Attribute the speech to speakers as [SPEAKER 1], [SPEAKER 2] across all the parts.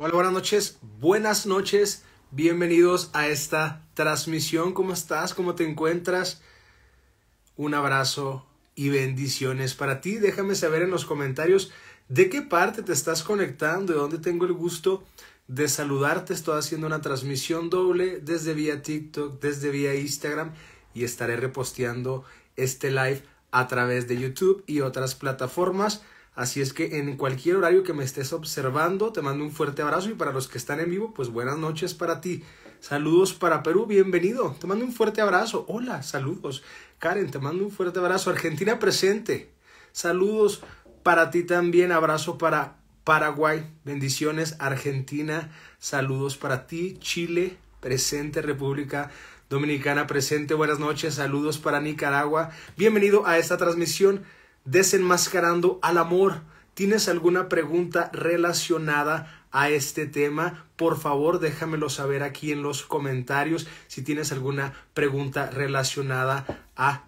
[SPEAKER 1] Hola, buenas noches, buenas noches, bienvenidos a esta transmisión. ¿Cómo estás? ¿Cómo te encuentras? Un abrazo y bendiciones para ti. Déjame saber en los comentarios de qué parte te estás conectando, de dónde tengo el gusto de saludarte. Estoy haciendo una transmisión doble desde vía TikTok, desde vía Instagram y estaré reposteando este live a través de YouTube y otras plataformas. Así es que en cualquier horario que me estés observando, te mando un fuerte abrazo y para los que están en vivo, pues buenas noches para ti. Saludos para Perú, bienvenido. Te mando un fuerte abrazo. Hola, saludos. Karen, te mando un fuerte abrazo. Argentina presente. Saludos para ti también. Abrazo para Paraguay. Bendiciones Argentina. Saludos para ti. Chile presente. República Dominicana presente. Buenas noches. Saludos para Nicaragua. Bienvenido a esta transmisión desenmascarando al amor. ¿Tienes alguna pregunta relacionada a este tema? Por favor, déjamelo saber aquí en los comentarios si tienes alguna pregunta relacionada a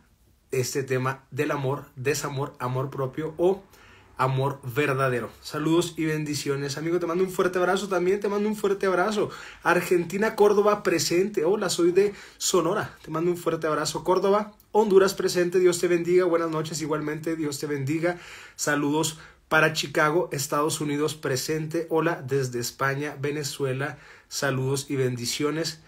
[SPEAKER 1] este tema del amor, desamor, amor propio o amor verdadero. Saludos y bendiciones. Amigo, te mando un fuerte abrazo también, te mando un fuerte abrazo. Argentina, Córdoba presente. Hola, soy de Sonora. Te mando un fuerte abrazo. Córdoba, Honduras presente. Dios te bendiga. Buenas noches igualmente. Dios te bendiga. Saludos para Chicago, Estados Unidos presente. Hola desde España, Venezuela. Saludos y bendiciones.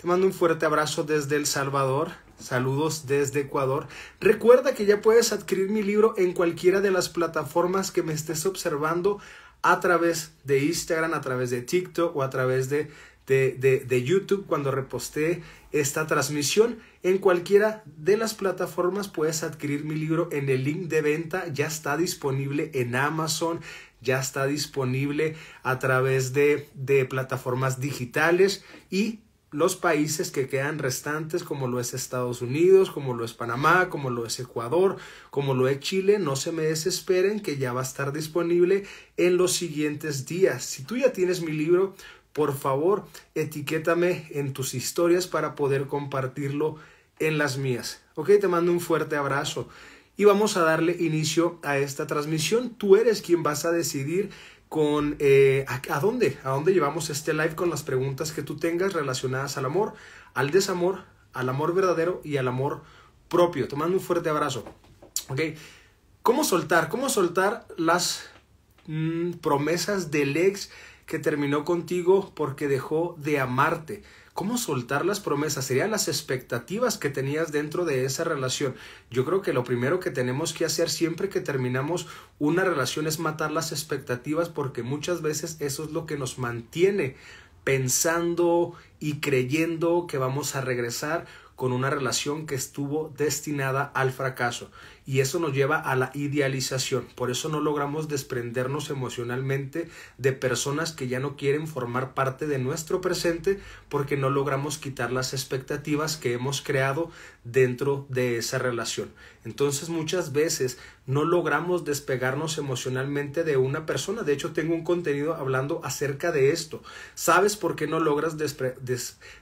[SPEAKER 1] Te mando un fuerte abrazo desde El Salvador. Saludos desde Ecuador. Recuerda que ya puedes adquirir mi libro en cualquiera de las plataformas que me estés observando a través de Instagram, a través de TikTok o a través de, de, YouTube cuando reposté esta transmisión. En cualquiera de las plataformas puedes adquirir mi libro en el link de venta. Ya está disponible en Amazon, ya está disponible a través de, de plataformas digitales y los países que quedan restantes, como lo es Estados Unidos, como lo es Panamá, como lo es Ecuador, como lo es Chile, no se me desesperen que ya va a estar disponible en los siguientes días. Si tú ya tienes mi libro, por favor, etiquétame en tus historias para poder compartirlo en las mías. Ok, te mando un fuerte abrazo y vamos a darle inicio a esta transmisión. Tú eres quien vas a decidir con eh, ¿a, dónde, a dónde llevamos este live con las preguntas que tú tengas relacionadas al amor, al desamor, al amor verdadero y al amor propio. tomando un fuerte abrazo. ¿Ok? ¿Cómo soltar? ¿Cómo soltar las mm, promesas del ex que terminó contigo porque dejó de amarte? ¿Cómo soltar las promesas? Serían las expectativas que tenías dentro de esa relación. Yo creo que lo primero que tenemos que hacer siempre que terminamos una relación es matar las expectativas porque muchas veces eso es lo que nos mantiene pensando y creyendo que vamos a regresar con una relación que estuvo destinada al fracaso y eso nos lleva a la idealización. Por eso no logramos desprendernos emocionalmente de personas que ya no quieren formar parte de nuestro presente porque no logramos quitar las expectativas que hemos creado dentro de esa relación. Entonces muchas veces no logramos despegarnos emocionalmente de una persona. De hecho, tengo un contenido hablando acerca de esto. ¿Sabes por qué no logras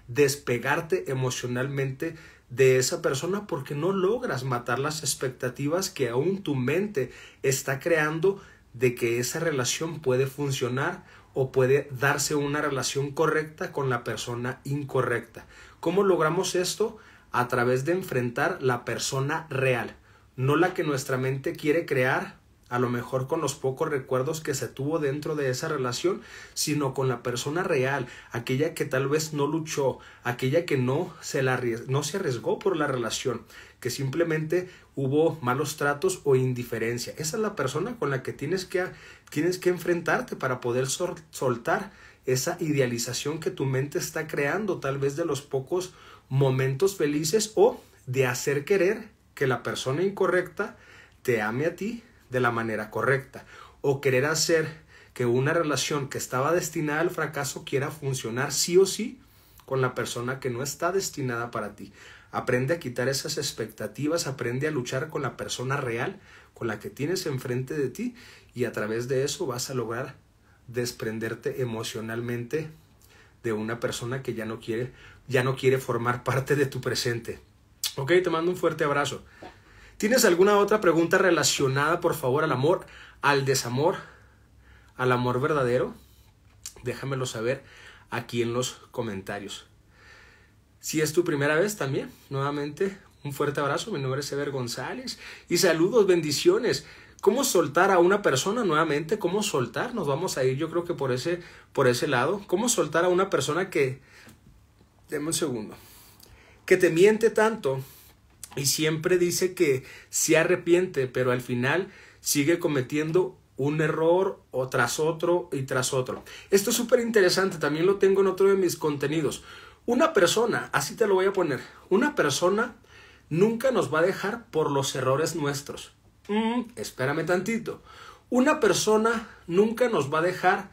[SPEAKER 1] despegarte emocionalmente? de esa persona porque no logras matar las expectativas que aún tu mente está creando de que esa relación puede funcionar o puede darse una relación correcta con la persona incorrecta. ¿Cómo logramos esto? A través de enfrentar la persona real, no la que nuestra mente quiere crear a lo mejor con los pocos recuerdos que se tuvo dentro de esa relación, sino con la persona real, aquella que tal vez no luchó, aquella que no se, no se arriesgó por la relación, que simplemente hubo malos tratos o indiferencia. Esa es la persona con la que tienes que, tienes que enfrentarte para poder soltar esa idealización que tu mente está creando tal vez de los pocos momentos felices o de hacer querer que la persona incorrecta te ame a ti de la manera correcta o querer hacer que una relación que estaba destinada al fracaso quiera funcionar sí o sí con la persona que no está destinada para ti. Aprende a quitar esas expectativas, aprende a luchar con la persona real, con la que tienes enfrente de ti y a través de eso vas a lograr desprenderte emocionalmente de una persona que ya no quiere, ya no quiere formar parte de tu presente. Ok, te mando un fuerte abrazo. ¿Tienes alguna otra pregunta relacionada, por favor, al amor, al desamor, al amor verdadero? Déjamelo saber aquí en los comentarios. Si es tu primera vez también, nuevamente un fuerte abrazo. Mi nombre es Ever González y saludos, bendiciones. ¿Cómo soltar a una persona nuevamente? ¿Cómo soltar? Nos vamos a ir, yo creo que por ese, por ese lado. ¿Cómo soltar a una persona que... Deme un segundo. Que te miente tanto y siempre dice que se arrepiente, pero al final sigue cometiendo un error o tras otro y tras otro. Esto es súper interesante, también lo tengo en otro de mis contenidos. Una persona, así te lo voy a poner, una persona nunca nos va a dejar por los errores nuestros. Mm, espérame tantito. Una persona nunca nos va a dejar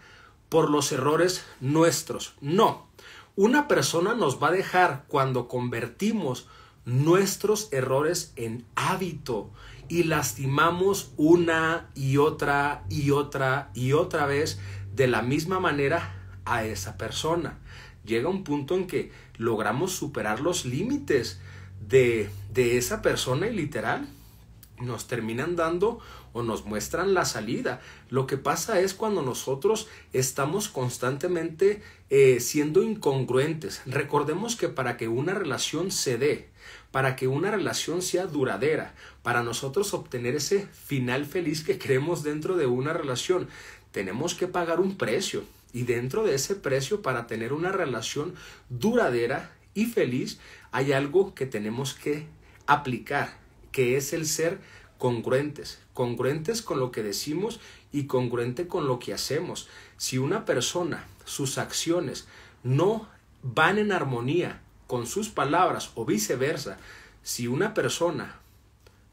[SPEAKER 1] por los errores nuestros. No. Una persona nos va a dejar cuando convertimos nuestros errores en hábito y lastimamos una y otra y otra y otra vez de la misma manera a esa persona. Llega un punto en que logramos superar los límites de, esa persona y literal nos terminan dando o nos muestran la salida. Lo que pasa es cuando nosotros estamos constantemente eh, siendo incongruentes. Recordemos que para que una relación se dé, para que una relación sea duradera, para nosotros obtener ese final feliz que queremos dentro de una relación, tenemos que pagar un precio. Y dentro de ese precio, para tener una relación duradera y feliz, hay algo que tenemos que aplicar, que es el ser congruentes, congruentes con lo que decimos y congruente con lo que hacemos. Si una persona, sus acciones no van en armonía con sus palabras o viceversa, si una persona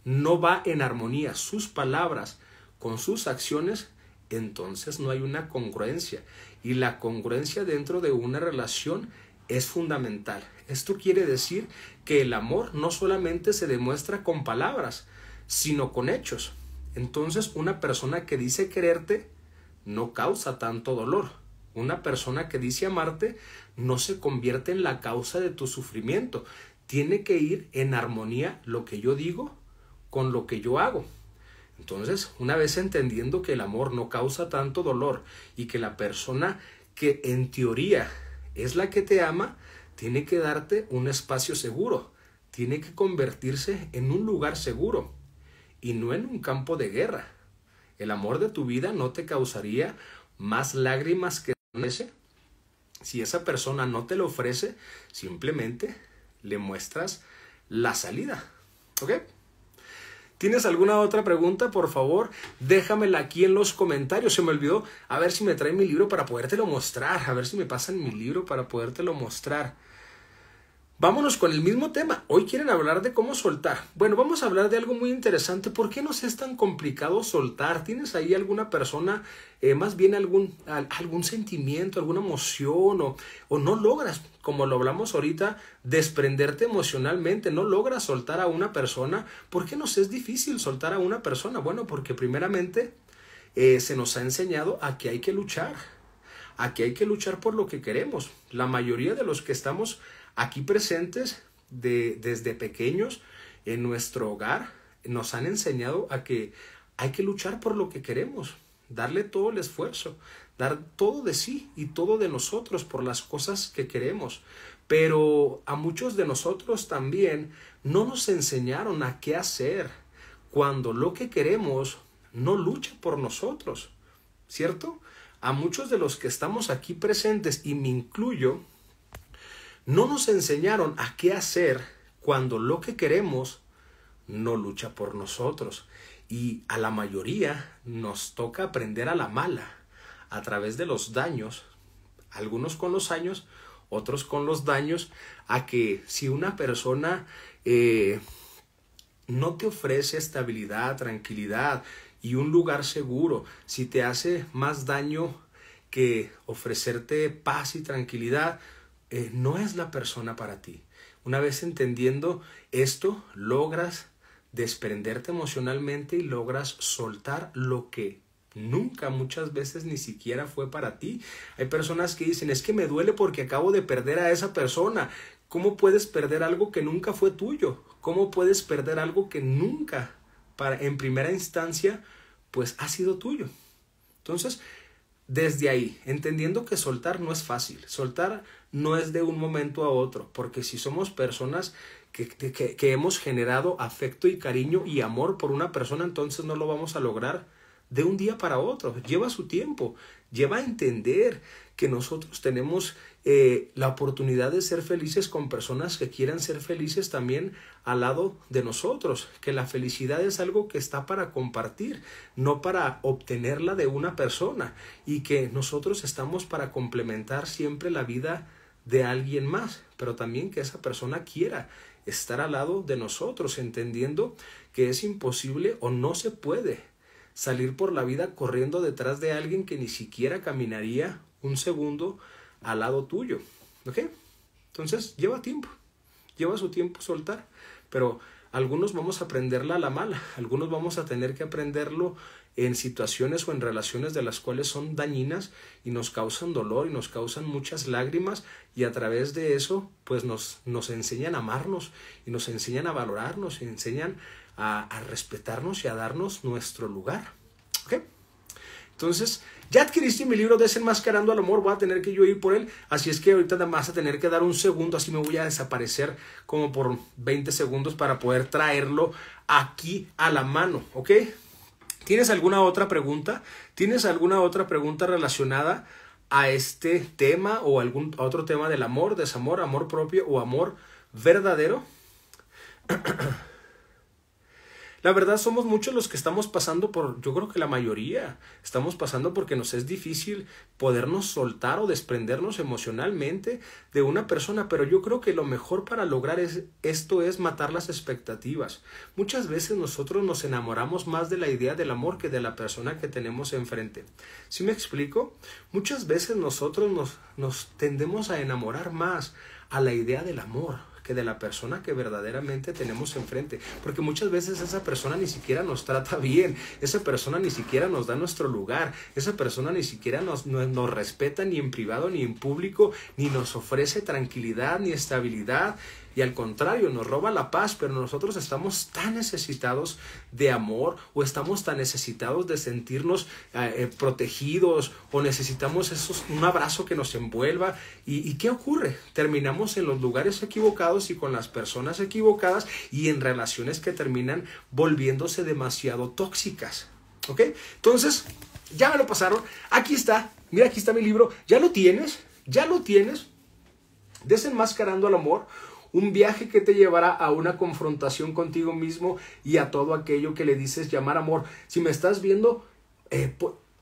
[SPEAKER 1] no va en armonía sus palabras con sus acciones, entonces no hay una congruencia. Y la congruencia dentro de una relación es fundamental. Esto quiere decir que el amor no solamente se demuestra con palabras, sino con hechos. Entonces una persona que dice quererte no causa tanto dolor. Una persona que dice amarte no se convierte en la causa de tu sufrimiento. Tiene que ir en armonía lo que yo digo con lo que yo hago. Entonces, una vez entendiendo que el amor no causa tanto dolor y que la persona que en teoría es la que te ama, tiene que darte un espacio seguro, tiene que convertirse en un lugar seguro y no en un campo de guerra. El amor de tu vida no te causaría más lágrimas que ese. Si esa persona no te lo ofrece, simplemente le muestras la salida. ¿Ok? ¿Tienes alguna otra pregunta? Por favor, déjamela aquí en los comentarios. Se me olvidó a ver si me traen mi libro para podértelo mostrar. A ver si me pasan mi libro para podértelo mostrar. Vámonos con el mismo tema. Hoy quieren hablar de cómo soltar. Bueno, vamos a hablar de algo muy interesante. ¿Por qué nos es tan complicado soltar? ¿Tienes ahí alguna persona, eh, más bien algún, algún sentimiento, alguna emoción o, o no logras, como lo hablamos ahorita, desprenderte emocionalmente? ¿No logras soltar a una persona? ¿Por qué nos es difícil soltar a una persona? Bueno, porque primeramente eh, se nos ha enseñado a que hay que luchar. A que hay que luchar por lo que queremos. La mayoría de los que estamos aquí presentes desde pequeños en nuestro hogar, nos han enseñado a que hay que luchar por lo que queremos, darle todo el esfuerzo, dar todo de sí y todo de nosotros por las cosas que queremos. Pero a muchos de nosotros también no nos enseñaron a qué hacer cuando lo que queremos no lucha por nosotros, ¿cierto? A muchos de los que estamos aquí presentes, y me incluyo, no nos enseñaron a qué hacer cuando lo que queremos no lucha por nosotros. Y a la mayoría nos toca aprender a la mala, a través de los daños, algunos con los años, otros con los daños, a que si una persona eh, no te ofrece estabilidad, tranquilidad y un lugar seguro, si te hace más daño que ofrecerte paz y tranquilidad, eh, no es la persona para ti. Una vez entendiendo esto, logras desprenderte emocionalmente y logras soltar lo que nunca, muchas veces ni siquiera fue para ti. Hay personas que dicen, es que me duele porque acabo de perder a esa persona. ¿Cómo puedes perder algo que nunca fue tuyo? ¿Cómo puedes perder algo que nunca, para, en primera instancia, pues ha sido tuyo? Entonces, desde ahí, entendiendo que soltar no es fácil. Soltar no es de un momento a otro, porque si somos personas que, hemos generado afecto y cariño y amor por una persona, entonces no lo vamos a lograr de un día para otro. Lleva su tiempo, lleva a entender que nosotros tenemos eh, la oportunidad de ser felices con personas que quieran ser felices también al lado de nosotros, que la felicidad es algo que está para compartir, no para obtenerla de una persona, y que nosotros estamos para complementar siempre la vida de alguien más, pero también que esa persona quiera estar al lado de nosotros, entendiendo que es imposible o no se puede salir por la vida corriendo detrás de alguien que ni siquiera caminaría un segundo al lado tuyo. ¿Ok? Entonces lleva tiempo, lleva su tiempo soltar, pero algunos vamos a aprenderla a la mala, algunos vamos a tener que aprenderlo en situaciones o en relaciones de las cuales son dañinas y nos causan dolor y nos causan muchas lágrimas y a través de eso pues nos, nos enseñan a amarnos y nos enseñan a valorarnos y enseñan a, respetarnos y a darnos nuestro lugar. Entonces, ya adquiriste mi libro Desenmascarando al Amor, voy a tener que yo ir por él, así es que ahorita vas a tener que dar un segundo, así me voy a desaparecer como por 20 segundos para poder traerlo aquí a la mano, ¿ok? ¿Tienes alguna otra pregunta? ¿Tienes alguna otra pregunta relacionada a este tema o algún a otro tema del amor, desamor, amor propio o amor verdadero? La verdad somos muchos los que estamos pasando por, yo creo que la mayoría, estamos pasando porque nos es difícil podernos soltar o desprendernos emocionalmente de una persona, pero yo creo que lo mejor para lograr esto es matar las expectativas. Muchas veces nosotros nos enamoramos más de la idea del amor que de la persona que tenemos enfrente. Si ¿Sí me explico? Muchas veces nosotros nos tendemos a enamorar más a la idea del amor que de la persona que verdaderamente tenemos enfrente. Porque muchas veces esa persona ni siquiera nos trata bien, esa persona ni siquiera nos da nuestro lugar, esa persona ni siquiera nos, nos, nos respeta ni en privado ni en público, ni nos ofrece tranquilidad ni estabilidad y al contrario nos roba la paz, pero nosotros estamos tan necesitados de amor o estamos tan necesitados de sentirnos eh, eh, protegidos o necesitamos esos, un abrazo que nos envuelva. ¿Y, ¿Y qué ocurre? Terminamos en los lugares equivocados y con las personas equivocadas y en relaciones que terminan volviéndose demasiado tóxicas. ¿Ok? Entonces, ya me lo pasaron. Aquí está. Mira, aquí está mi libro. Ya lo tienes. Ya lo tienes. Desenmascarando al amor un viaje que te llevará a una confrontación contigo mismo y a todo aquello que le dices llamar amor. Si me estás viendo, eh,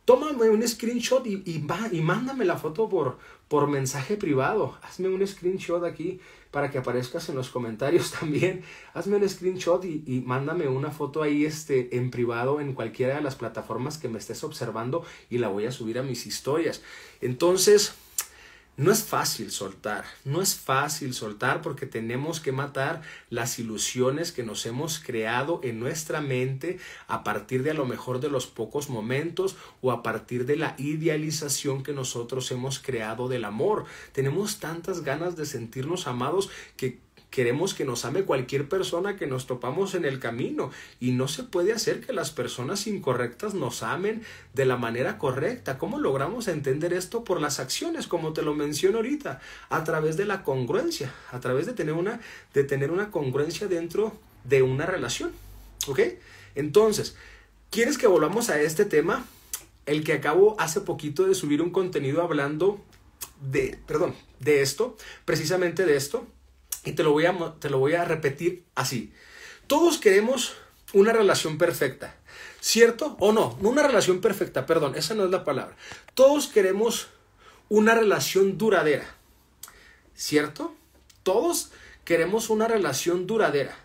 [SPEAKER 1] tómame un screenshot y, y, y mándame la foto por, por mensaje privado. Hazme un screenshot aquí para que aparezcas en los comentarios también. Hazme un screenshot y, mándame una foto ahí este, en privado en cualquiera de las plataformas que me estés observando y la voy a subir a mis historias. Entonces, no es fácil soltar, no es fácil soltar porque tenemos que matar las ilusiones que nos hemos creado en nuestra mente a partir de a lo mejor de los pocos momentos o a partir de la idealización que nosotros hemos creado del amor. Tenemos tantas ganas de sentirnos amados que Queremos que nos ame cualquier persona que nos topamos en el camino y no se puede hacer que las personas incorrectas nos amen de la manera correcta. ¿Cómo logramos entender esto? Por las acciones, como te lo menciono ahorita, a través de la congruencia, a través de tener una, de tener una congruencia dentro de una relación. ¿Ok? Entonces, ¿quieres que volvamos a este tema? El que acabo hace poquito de subir un contenido hablando de, perdón, de esto, precisamente de esto. Y te lo voy a, te lo voy a repetir así. Todos queremos una relación perfecta, ¿cierto? O no, no una relación perfecta, perdón, esa no es la palabra. Todos queremos una relación duradera, ¿cierto? Todos queremos una relación duradera,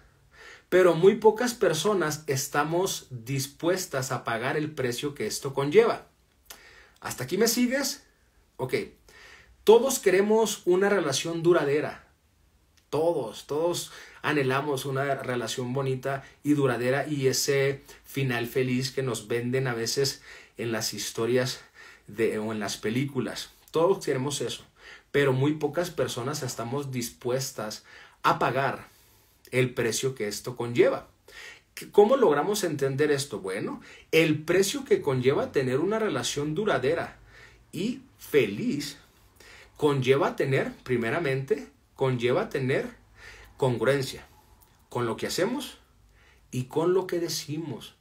[SPEAKER 1] pero muy pocas personas estamos dispuestas a pagar el precio que esto conlleva. ¿Hasta aquí me sigues? Ok. Todos queremos una relación duradera, todos, todos anhelamos una relación bonita y duradera y ese final feliz que nos venden a veces en las historias o en las películas. Todos queremos eso, pero muy pocas personas estamos dispuestas a pagar el precio que esto conlleva. ¿Cómo logramos entender esto? Bueno, el precio que conlleva tener una relación duradera y feliz conlleva tener, primeramente, conlleva tener congruencia con lo que hacemos y con lo que decimos.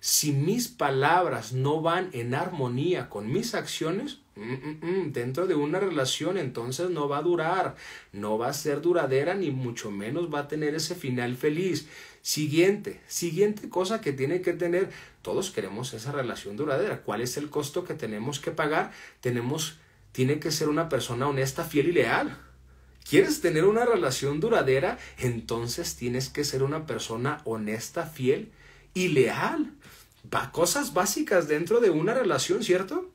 [SPEAKER 1] Si mis palabras no van en armonía con mis acciones, mm, mm, mm, dentro de una relación entonces no va a durar, no va a ser duradera ni mucho menos va a tener ese final feliz. Siguiente, siguiente cosa que tiene que tener, todos queremos esa relación duradera. ¿Cuál es el costo que tenemos que pagar? Tenemos tiene que ser una persona honesta, fiel y leal. ¿Quieres tener una relación duradera? Entonces tienes que ser una persona honesta, fiel y leal. Va, cosas básicas dentro de una relación, ¿cierto?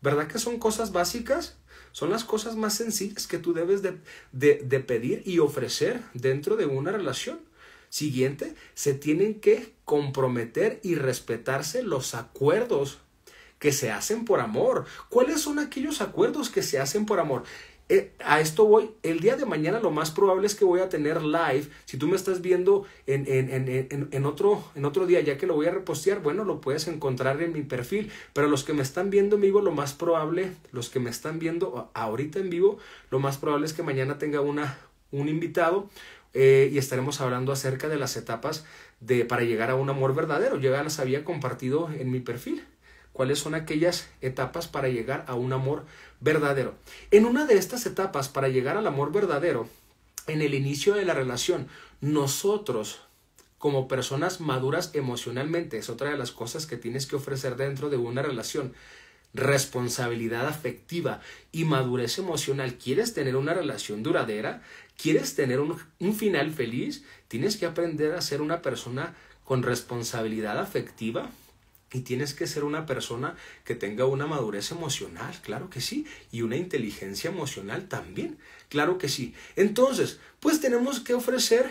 [SPEAKER 1] ¿Verdad que son cosas básicas? Son las cosas más sencillas que tú debes de, de pedir y ofrecer dentro de una relación. Siguiente, se tienen que comprometer y respetarse los acuerdos que se hacen por amor. ¿Cuáles son aquellos acuerdos que se hacen por amor? Eh, a esto voy, el día de mañana lo más probable es que voy a tener live, si tú me estás viendo en, en, otro, en otro día, ya que lo voy a repostear, bueno, lo puedes encontrar en mi perfil, pero los que me están viendo en vivo, lo más probable, los que me están viendo ahorita en vivo, lo más probable es que mañana tenga una, un invitado, eh, y estaremos hablando acerca de las etapas de, para llegar a un amor verdadero. Yo ya las había compartido en mi perfil cuáles son aquellas etapas para llegar a un amor verdadero. En una de estas etapas para llegar al amor verdadero, en el inicio de la relación, nosotros como personas maduras emocionalmente, es otra de las cosas que tienes que ofrecer dentro de una relación, responsabilidad afectiva y madurez emocional. ¿Quieres tener una relación duradera? ¿Quieres tener un, un, final feliz? Tienes que aprender a ser una persona con responsabilidad afectiva, y tienes que ser una persona que tenga una madurez emocional, claro que sí, y una inteligencia emocional también, claro que sí. Entonces, pues tenemos que ofrecer,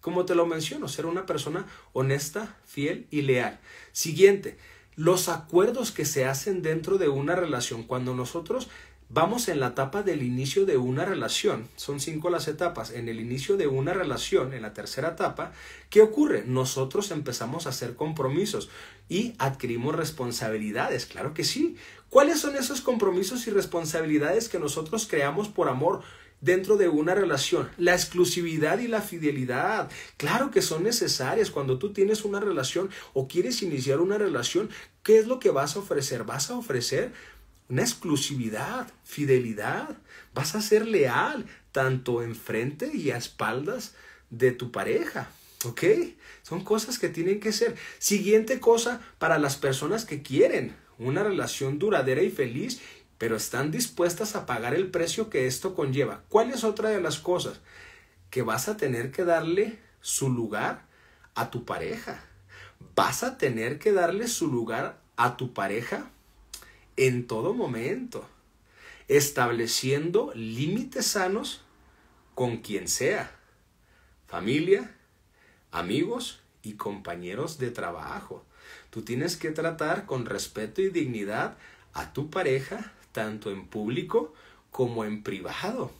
[SPEAKER 1] como te lo menciono, ser una persona honesta, fiel y leal. Siguiente, los acuerdos que se hacen dentro de una relación. Cuando nosotros Vamos en la etapa del inicio de una relación. Son cinco las etapas. En el inicio de una relación, en la tercera etapa, ¿qué ocurre? Nosotros empezamos a hacer compromisos y adquirimos responsabilidades. Claro que sí. ¿Cuáles son esos compromisos y responsabilidades que nosotros creamos por amor? dentro de una relación. La exclusividad y la fidelidad, claro que son necesarias cuando tú tienes una relación o quieres iniciar una relación. ¿Qué es lo que vas a ofrecer? ¿Vas a ofrecer una exclusividad, fidelidad. Vas a ser leal tanto enfrente y a espaldas de tu pareja. ¿Ok? Son cosas que tienen que ser. Siguiente cosa para las personas que quieren una relación duradera y feliz, pero están dispuestas a pagar el precio que esto conlleva. ¿Cuál es otra de las cosas? Que vas a tener que darle su lugar a tu pareja. Vas a tener que darle su lugar a tu pareja en todo momento, estableciendo límites sanos con quien sea, familia, amigos y compañeros de trabajo. Tú tienes que tratar con respeto y dignidad a tu pareja, tanto en público como en privado.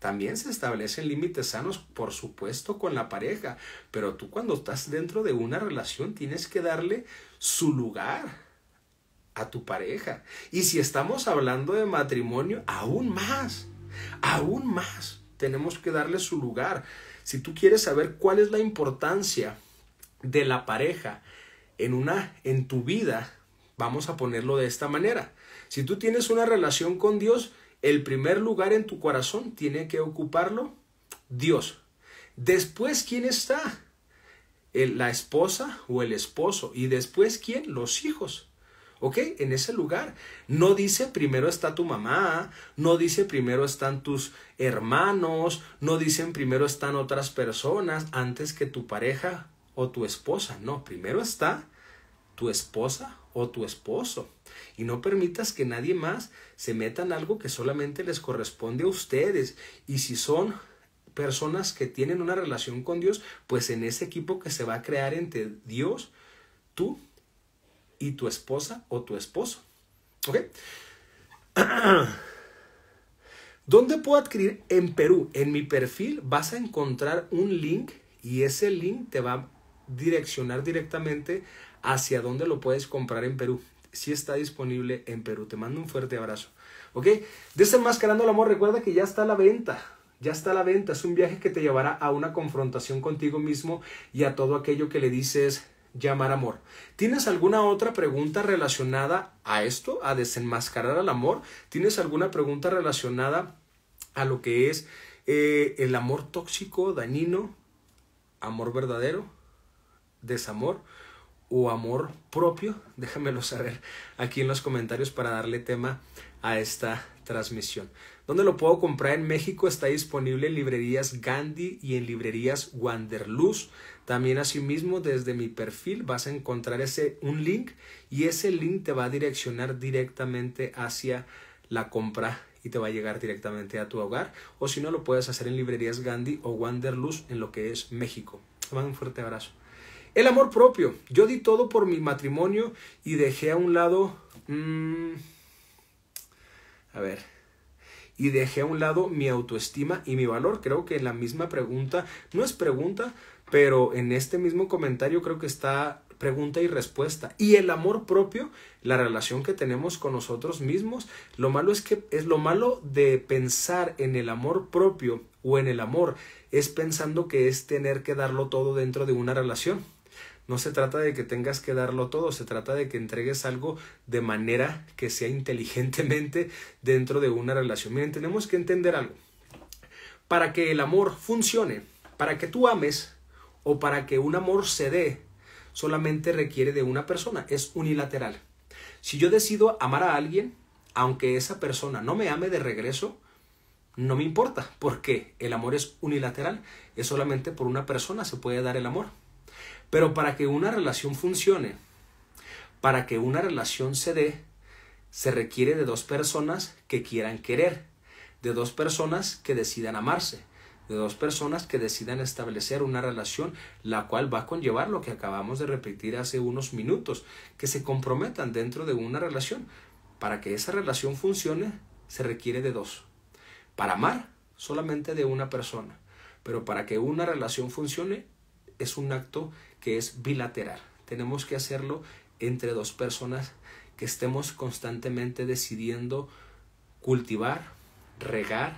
[SPEAKER 1] También se establecen límites sanos, por supuesto, con la pareja, pero tú cuando estás dentro de una relación tienes que darle su lugar a tu pareja. Y si estamos hablando de matrimonio, aún más, aún más, tenemos que darle su lugar. Si tú quieres saber cuál es la importancia de la pareja en una en tu vida, vamos a ponerlo de esta manera. Si tú tienes una relación con Dios, el primer lugar en tu corazón tiene que ocuparlo Dios. Después, ¿quién está? la esposa o el esposo. Y después, ¿quién? Los hijos. ¿ok? En ese lugar. No dice primero está tu mamá, no dice primero están tus hermanos, no dicen primero están otras personas antes que tu pareja o tu esposa. No, primero está tu esposa o tu esposo. Y no permitas que nadie más se meta en algo que solamente les corresponde a ustedes. Y si son personas que tienen una relación con Dios, pues en ese equipo que se va a crear entre Dios, tú y tu esposa o tu esposo. ¿Ok? ¿Dónde puedo adquirir? En Perú, en mi perfil vas a encontrar un link y ese link te va a direccionar directamente hacia dónde lo puedes comprar en Perú. Si está disponible en Perú. Te mando un fuerte abrazo. ¿Ok? Desenmascarando el amor, recuerda que ya está la venta. Ya está la venta. Es un viaje que te llevará a una confrontación contigo mismo y a todo aquello que le dices llamar amor. ¿Tienes alguna otra pregunta relacionada a esto, a desenmascarar al amor? ¿Tienes alguna pregunta relacionada a lo que es eh, el amor tóxico, dañino, amor verdadero, desamor? o amor propio? Déjamelo saber aquí en los comentarios para darle tema a esta transmisión. ¿Dónde lo puedo comprar? En México está disponible en librerías Gandhi y en librerías Wanderlust. También asimismo desde mi perfil vas a encontrar ese, un link y ese link te va a direccionar directamente hacia la compra y te va a llegar directamente a tu hogar o si no lo puedes hacer en librerías Gandhi o Wanderlust en lo que es México. Te mando un fuerte abrazo. El amor propio. Yo di todo por mi matrimonio y dejé a un lado... Mm, a ver. Y dejé a un lado mi autoestima y mi valor. Creo que la misma pregunta, no es pregunta, pero en este mismo comentario creo que está pregunta y respuesta. Y el amor propio, la relación que tenemos con nosotros mismos, lo malo es que es lo malo de pensar en el amor propio o en el amor es pensando que es tener que darlo todo dentro de una relación. No se trata de que tengas que darlo todo, se trata de que entregues algo de manera que sea inteligentemente dentro de una relación. Miren, tenemos que entender algo. Para que el amor funcione, para que tú ames, o para que un amor se dé, solamente requiere de una persona, es unilateral. Si yo decido amar a alguien, aunque esa persona no me ame de regreso, no me importa, porque el amor es unilateral, es solamente por una persona se puede dar el amor. Pero para que una relación funcione, para que una relación se dé, se requiere de dos personas que quieran querer, de dos personas que decidan amarse, de dos personas que decidan establecer una relación, la cual va a conllevar lo que acabamos de repetir hace unos minutos, que se comprometan dentro de una relación. Para que esa relación funcione, se requiere de dos. Para amar, solamente de una persona. Pero para que una relación funcione, es un acto que es bilateral. Tenemos que hacerlo entre dos personas que estemos constantemente decidiendo cultivar, regar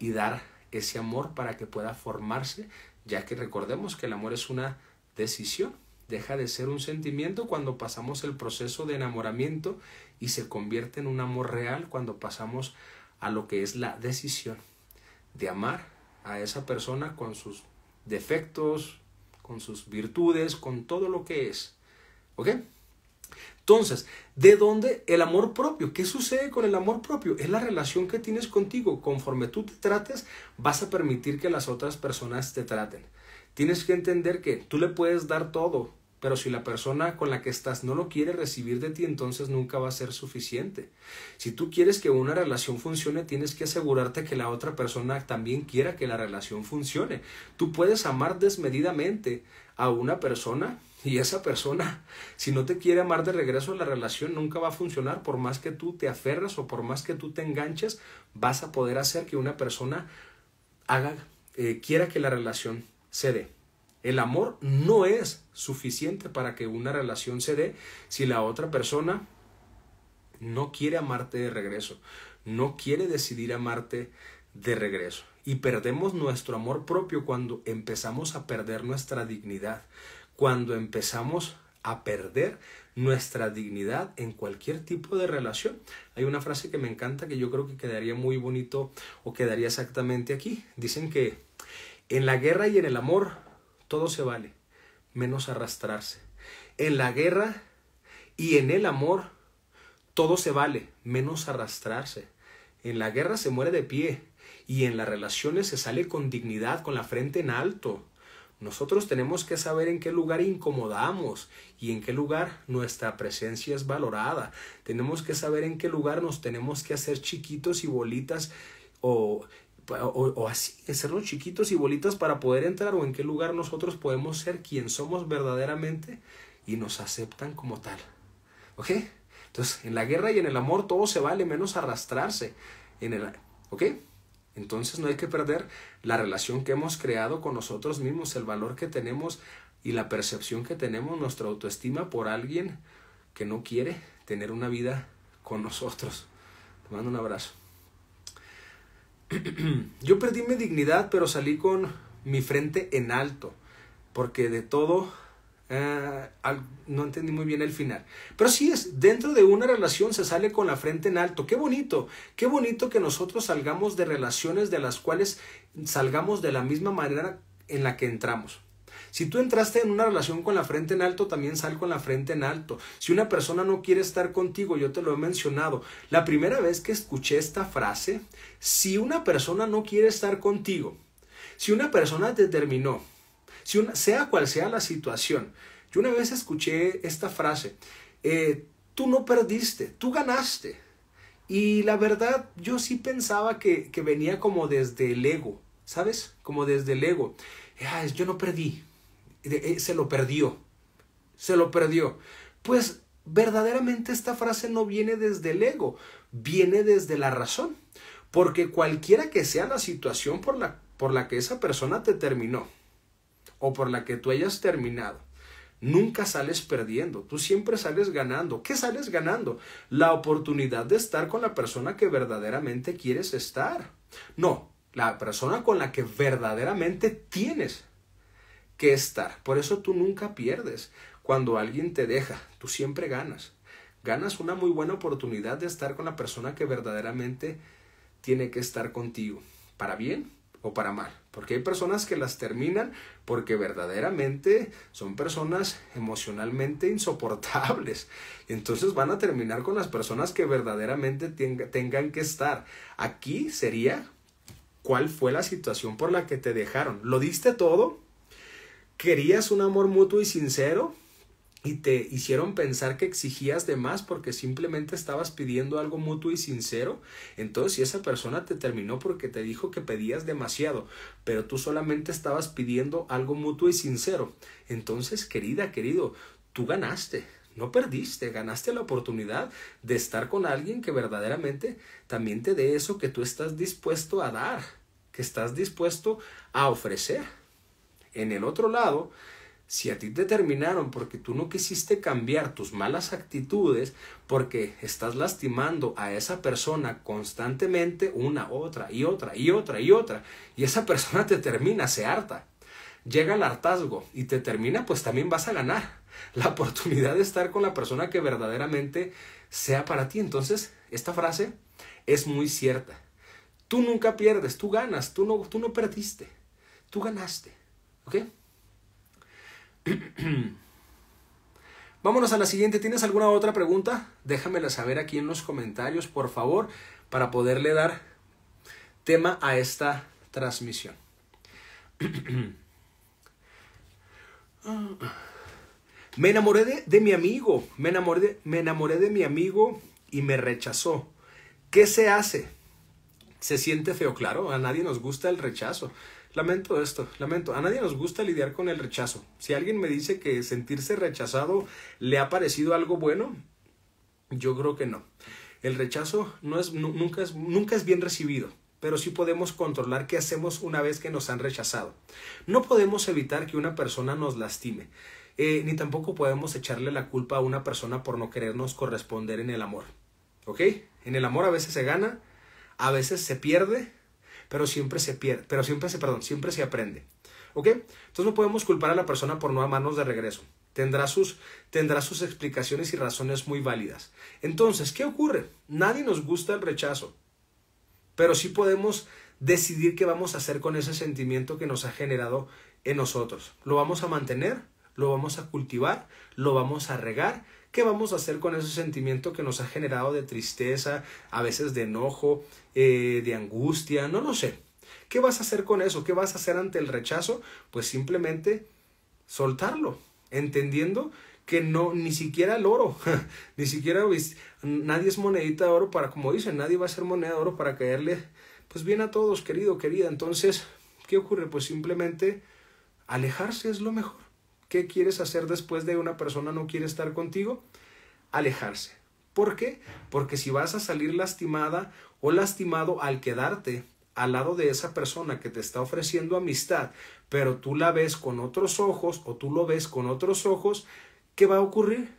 [SPEAKER 1] y dar ese amor para que pueda formarse, ya que recordemos que el amor es una decisión, deja de ser un sentimiento cuando pasamos el proceso de enamoramiento y se convierte en un amor real cuando pasamos a lo que es la decisión de amar a esa persona con sus defectos, con sus virtudes, con todo lo que es. ¿Ok? Entonces, ¿de dónde el amor propio? ¿Qué sucede con el amor propio? Es la relación que tienes contigo. Conforme tú te trates, vas a permitir que las otras personas te traten. Tienes que entender que tú le puedes dar todo, pero si la persona con la que estás no lo quiere recibir de ti, entonces nunca va a ser suficiente. Si tú quieres que una relación funcione, tienes que asegurarte que la otra persona también quiera que la relación funcione. Tú puedes amar desmedidamente a una persona y esa persona, si no te quiere amar de regreso, la relación nunca va a funcionar. Por más que tú te aferras o por más que tú te enganches, vas a poder hacer que una persona haga, eh, quiera que la relación se dé. El amor no es suficiente para que una relación se dé si la otra persona no quiere amarte de regreso, no quiere decidir amarte de regreso. Y perdemos nuestro amor propio cuando empezamos a perder nuestra dignidad, cuando empezamos a perder nuestra dignidad en cualquier tipo de relación. Hay una frase que me encanta que yo creo que quedaría muy bonito o quedaría exactamente aquí. Dicen que en la guerra y en el amor todo se vale, menos arrastrarse. En la guerra y en el amor todo se vale, menos arrastrarse. En la guerra se muere de pie y en las relaciones se sale con dignidad, con la frente en alto. Nosotros tenemos que saber en qué lugar incomodamos y en qué lugar nuestra presencia es valorada. Tenemos que saber en qué lugar nos tenemos que hacer chiquitos y bolitas o, o, así, hacernos chiquitos y bolitas para poder entrar o en qué lugar nosotros podemos ser quien somos verdaderamente y nos aceptan como tal. ¿Ok? Entonces, en la guerra y en el amor todo se vale menos arrastrarse. En el, ¿Ok? Entonces no hay que perder la relación que hemos creado con nosotros mismos, el valor que tenemos y la percepción que tenemos, nuestra autoestima por alguien que no quiere tener una vida con nosotros. Te mando un abrazo. Yo perdí mi dignidad, pero salí con mi frente en alto, porque de todo Ah, no entendí muy bien el final. Pero sí es, dentro de una relación se sale con la frente en alto. Qué bonito, qué bonito que nosotros salgamos de relaciones de las cuales salgamos de la misma manera en la que entramos. Si tú entraste en una relación con la frente en alto, también sal con la frente en alto. Si una persona no quiere estar contigo, yo te lo he mencionado. La primera vez que escuché esta frase, si una persona no quiere estar contigo, si una persona determinó sea cual sea la situación. Yo una vez escuché esta frase, eh, tú no perdiste, tú ganaste. Y la verdad, yo sí pensaba que, venía como desde el ego, ¿sabes? Como desde el ego. Ah, yo no perdí, eh, se lo perdió, se lo perdió. Pues verdaderamente esta frase no viene desde el ego, viene desde la razón. Porque cualquiera que sea la situación por la, por la que esa persona te terminó, o por la que tú hayas terminado, nunca sales perdiendo, tú siempre sales ganando. ¿Qué sales ganando? La oportunidad de estar con la persona que verdaderamente quieres estar. No, la persona con la que verdaderamente tienes que estar. Por eso tú nunca pierdes. Cuando alguien te deja, tú siempre ganas. Ganas una muy buena oportunidad de estar con la persona que verdaderamente tiene que estar contigo, para bien para mal. Porque hay personas que las terminan porque verdaderamente son personas emocionalmente insoportables. entonces van a terminar con las personas que verdaderamente tengan que estar. Aquí sería cuál fue la situación por la que te dejaron. ¿Lo diste todo? ¿Querías un amor mutuo y sincero? y te hicieron pensar que exigías de más porque simplemente estabas pidiendo algo mutuo y sincero, entonces si esa persona te terminó porque te dijo que pedías demasiado, pero tú solamente estabas pidiendo algo mutuo y sincero, entonces querida, querido, tú ganaste. No perdiste, ganaste la oportunidad de estar con alguien que verdaderamente también te dé eso que tú estás dispuesto a dar, que estás dispuesto a ofrecer. En el otro lado, si a ti te terminaron porque tú no quisiste cambiar tus malas actitudes, porque estás lastimando a esa persona constantemente una, otra y otra y otra y otra, y esa persona te termina, se harta, llega el hartazgo y te termina, pues también vas a ganar la oportunidad de estar con la persona que verdaderamente sea para ti. Entonces, esta frase es muy cierta. Tú nunca pierdes, tú ganas, tú no, tú no perdiste, tú ganaste. ¿Ok? Vámonos a la siguiente. ¿Tienes alguna otra pregunta? Déjamela saber aquí en los comentarios, por favor, para poderle dar tema a esta transmisión. me enamoré de, mi amigo, me me enamoré de mi amigo y me rechazó. ¿Qué se hace? Se siente feo, claro, a nadie nos gusta el rechazo. Lamento esto, lamento. A nadie nos gusta lidiar con el rechazo. Si alguien me dice que sentirse rechazado le ha parecido algo bueno, yo creo que no. El rechazo no es, nunca, es, nunca es bien recibido, pero sí podemos controlar qué hacemos una vez que nos han rechazado. No podemos evitar que una persona nos lastime, eh, ni tampoco podemos echarle la culpa a una persona por no querernos corresponder en el amor. ¿Ok? En el amor a veces se gana, a veces se pierde, pero siempre se pierde, pero siempre se, perdón, siempre se aprende. ¿Ok? Entonces no podemos culpar a la persona por no amarnos de regreso. Tendrá sus, tendrá sus explicaciones y razones muy válidas. Entonces, ¿qué ocurre? Nadie nos gusta el rechazo, pero sí podemos decidir qué vamos a hacer con ese sentimiento que nos ha generado en nosotros. ¿Lo vamos a mantener? ¿Lo vamos a cultivar? ¿Lo vamos a regar? ¿Qué vamos a hacer con ese sentimiento que nos ha generado de tristeza, a veces de enojo, eh, de angustia? No lo sé. ¿Qué vas a hacer con eso? ¿Qué vas a hacer ante el rechazo? Pues simplemente soltarlo, entendiendo que no, ni siquiera el oro, ni siquiera nadie es monedita de oro para, como dicen, nadie va a ser moneda de oro para caerle, pues bien a todos, querido, querida. Entonces, ¿qué ocurre? Pues simplemente alejarse es lo mejor. ¿Qué quieres hacer después de una persona no quiere estar contigo? Alejarse. ¿Por qué? Porque si vas a salir lastimada o lastimado al quedarte al lado de esa persona que te está ofreciendo amistad, pero tú la ves con otros ojos o tú lo ves con otros ojos, ¿qué va a ocurrir?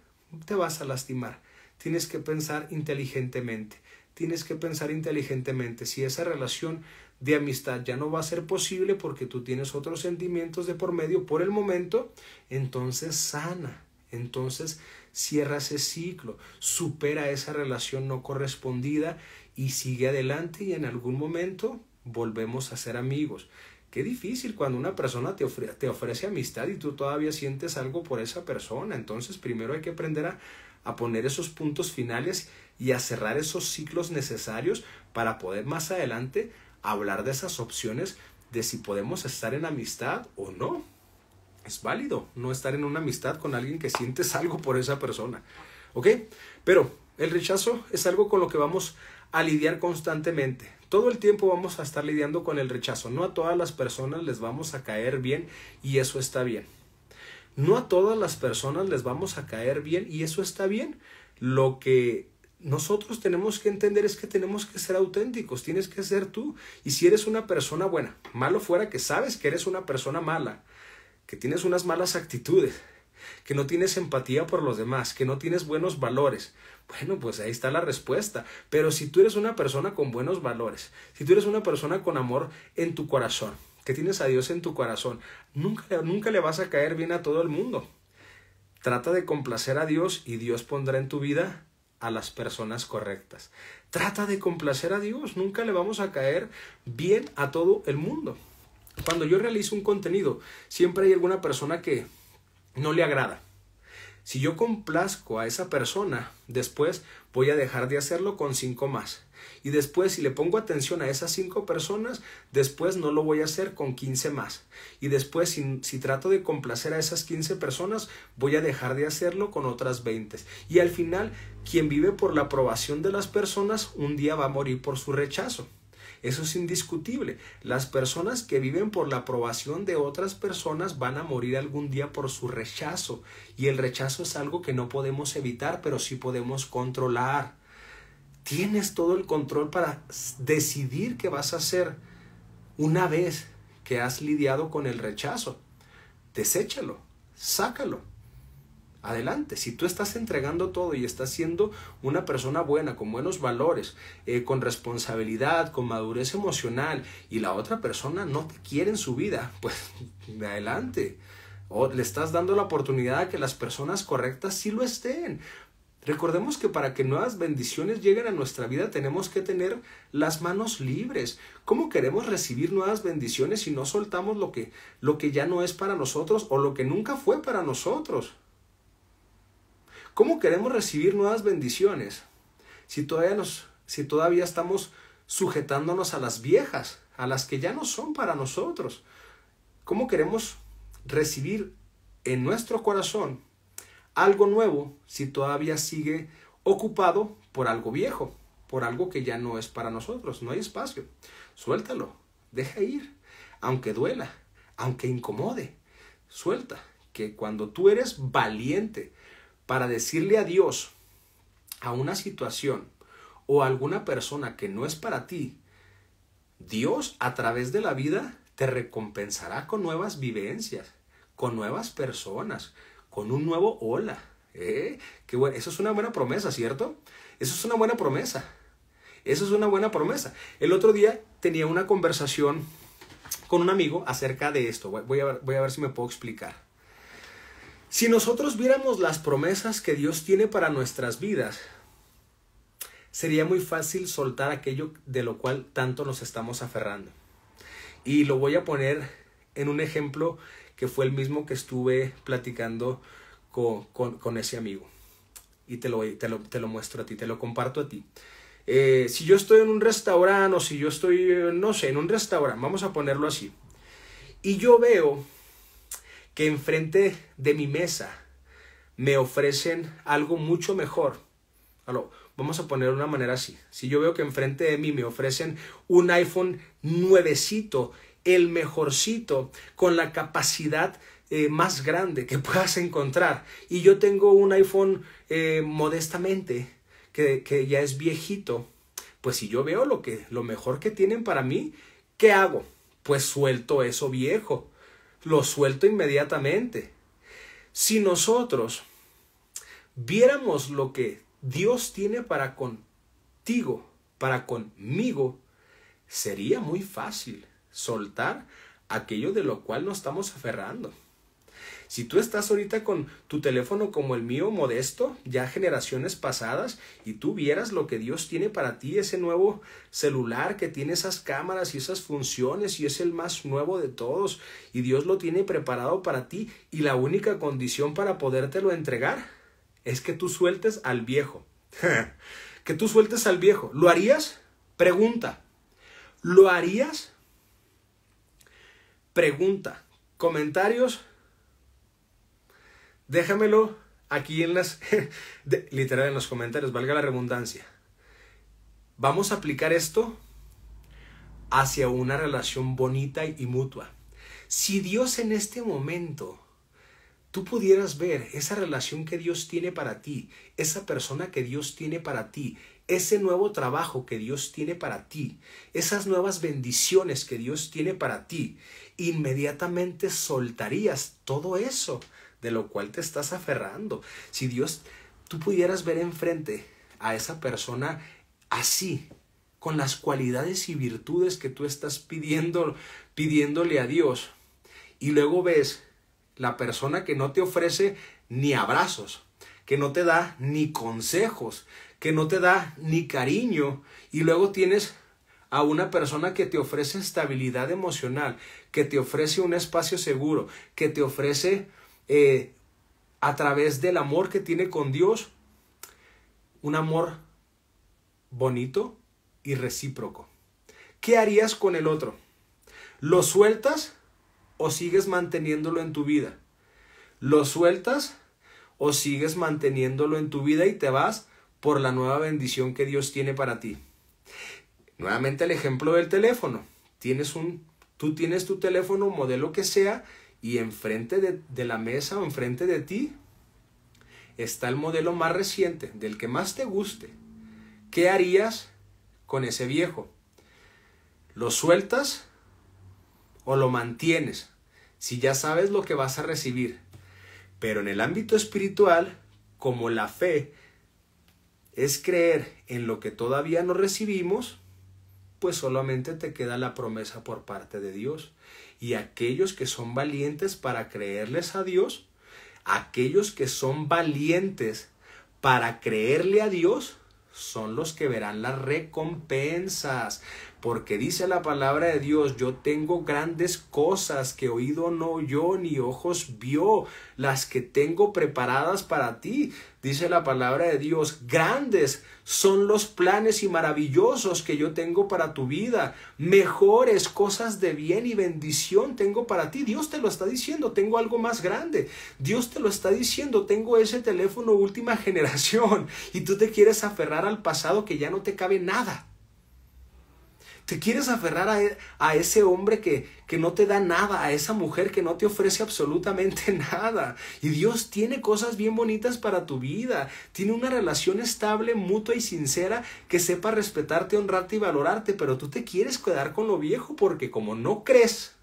[SPEAKER 1] Te vas a lastimar. Tienes que pensar inteligentemente. Tienes que pensar inteligentemente. Si esa relación de amistad ya no va a ser posible porque tú tienes otros sentimientos de por medio por el momento, entonces sana, entonces cierra ese ciclo, supera esa relación no correspondida y sigue adelante y en algún momento volvemos a ser amigos. Qué difícil cuando una persona te, te ofrece amistad y tú todavía sientes algo por esa persona. Entonces primero hay que aprender a, a poner esos puntos finales y a cerrar esos ciclos necesarios para poder más adelante hablar de esas opciones de si podemos estar en amistad o no. Es válido no estar en una amistad con alguien que sientes algo por esa persona. ¿Ok? Pero el rechazo es algo con lo que vamos a lidiar constantemente. Todo el tiempo vamos a estar lidiando con el rechazo. No a todas las personas les vamos a caer bien y eso está bien. No a todas las personas les vamos a caer bien y eso está bien. Lo que nosotros tenemos que entender es que tenemos que ser auténticos, tienes que ser tú. Y si eres una persona buena, malo fuera que sabes que eres una persona mala, que tienes unas malas actitudes, que no tienes empatía por los demás, que no tienes buenos valores, bueno, pues ahí está la respuesta. Pero si tú eres una persona con buenos valores, si tú eres una persona con amor en tu corazón, que tienes a Dios en tu corazón, nunca, nunca le vas a caer bien a todo el mundo. Trata de complacer a Dios y Dios pondrá en tu vida a las personas correctas. Trata de complacer a Dios, nunca le vamos a caer bien a todo el mundo. Cuando yo realizo un contenido, siempre hay alguna persona que no le agrada. Si yo complazco a esa persona, después voy a dejar de hacerlo con cinco más. Y después, si le pongo atención a esas cinco personas, después no lo voy a hacer con 15 más. Y después, si, si trato de complacer a esas 15 personas, voy a dejar de hacerlo con otras 20. Y al final, quien vive por la aprobación de las personas, un día va a morir por su rechazo. Eso es indiscutible. Las personas que viven por la aprobación de otras personas van a morir algún día por su rechazo. Y el rechazo es algo que no podemos evitar, pero sí podemos controlar tienes todo el control para decidir qué vas a hacer una vez que has lidiado con el rechazo. Deséchalo, sácalo. Adelante, si tú estás entregando todo y estás siendo una persona buena, con buenos valores, eh, con responsabilidad, con madurez emocional, y la otra persona no te quiere en su vida, pues adelante. O le estás dando la oportunidad a que las personas correctas sí lo estén. Recordemos que para que nuevas bendiciones lleguen a nuestra vida tenemos que tener las manos libres. ¿Cómo queremos recibir nuevas bendiciones si no soltamos lo que, lo que ya no es para nosotros o lo que nunca fue para nosotros? ¿Cómo queremos recibir nuevas bendiciones si todavía, nos, si todavía estamos sujetándonos a las viejas, a las que ya no son para nosotros? ¿Cómo queremos recibir en nuestro corazón algo nuevo si todavía sigue ocupado por algo viejo, por algo que ya no es para nosotros, no hay espacio. Suéltalo, deja ir, aunque duela, aunque incomode, suelta, que cuando tú eres valiente para decirle adiós a una situación o a alguna persona que no es para ti, Dios a través de la vida te recompensará con nuevas vivencias, con nuevas personas, con un nuevo hola. ¿eh? bueno. Eso es una buena promesa, ¿cierto? Eso es una buena promesa. Eso es una buena promesa. El otro día tenía una conversación con un amigo acerca de esto. Voy a ver, voy a ver si me puedo explicar. Si nosotros viéramos las promesas que Dios tiene para nuestras vidas, sería muy fácil soltar aquello de lo cual tanto nos estamos aferrando. Y lo voy a poner en un ejemplo que fue el mismo que estuve platicando con, con, ese amigo. Y te lo, te lo, muestro a ti, te lo comparto a ti. Eh, si yo estoy en un restaurante o si yo estoy, no sé, en un restaurante, vamos a ponerlo así, y yo veo que enfrente de mi mesa me ofrecen algo mucho mejor. Vamos a ponerlo de una manera así. Si yo veo que enfrente de mí me ofrecen un iPhone nuevecito el mejorcito, con la capacidad eh, más grande que puedas encontrar. Y yo tengo un iPhone eh, modestamente, que, que ya es viejito. Pues si yo veo lo, que, lo mejor que tienen para mí, ¿qué hago? Pues suelto eso viejo. Lo suelto inmediatamente. Si nosotros viéramos lo que Dios tiene para contigo, para conmigo, sería muy fácil soltar aquello de lo cual nos estamos aferrando. Si tú estás ahorita con tu teléfono como el mío, modesto, ya generaciones pasadas, y tú vieras lo que Dios tiene para ti, ese nuevo celular que tiene esas cámaras y esas funciones, y es el más nuevo de todos, y Dios lo tiene preparado para ti, y la única condición para podértelo entregar es que tú sueltes al viejo. que tú sueltes al viejo. ¿Lo harías? Pregunta. ¿Lo harías? pregunta, comentarios, déjamelo aquí en las, literal en los comentarios, valga la redundancia. Vamos a aplicar esto hacia una relación bonita y mutua. Si Dios en este momento tú pudieras ver esa relación que Dios tiene para ti, esa persona que Dios tiene para ti, ese nuevo trabajo que Dios tiene para ti, esas nuevas bendiciones que Dios tiene para ti, inmediatamente soltarías todo eso de lo cual te estás aferrando. Si Dios, tú pudieras ver enfrente a esa persona así, con las cualidades y virtudes que tú estás pidiendo, pidiéndole a Dios, y luego ves la persona que no te ofrece ni abrazos, que no te da ni consejos, que no te da ni cariño y luego tienes a una persona que te ofrece estabilidad emocional, que te ofrece un espacio seguro, que te ofrece eh, a través del amor que tiene con Dios, un amor bonito y recíproco. ¿Qué harías con el otro? ¿Lo sueltas o sigues manteniéndolo en tu vida? ¿Lo sueltas o sigues manteniéndolo en tu vida y te vas por la nueva bendición que Dios tiene para ti. Nuevamente el ejemplo del teléfono. Tienes un, tú tienes tu teléfono, modelo que sea, y enfrente de, de la mesa o enfrente de ti está el modelo más reciente, del que más te guste. ¿Qué harías con ese viejo? ¿Lo sueltas o lo mantienes? Si ya sabes lo que vas a recibir. Pero en el ámbito espiritual, como la fe es creer en lo que todavía no recibimos, pues solamente te queda la promesa por parte de Dios. Y aquellos que son valientes para creerles a Dios, aquellos que son valientes para creerle a Dios, son los que verán las recompensas. Porque dice la palabra de Dios, yo tengo grandes cosas que oído no oyó ni ojos vio, las que tengo preparadas para ti. Dice la palabra de Dios, grandes son los planes y maravillosos que yo tengo para tu vida, mejores cosas de bien y bendición tengo para ti. Dios te lo está diciendo, tengo algo más grande. Dios te lo está diciendo, tengo ese teléfono última generación y tú te quieres aferrar al pasado que ya no te cabe nada. Te quieres aferrar e, a, ese hombre que, que no te da nada, a esa mujer que no te ofrece absolutamente nada. Y Dios tiene cosas bien bonitas para tu vida. Tiene una relación estable, mutua y sincera que sepa respetarte, honrarte y valorarte. Pero tú te quieres quedar con lo viejo porque como no crees,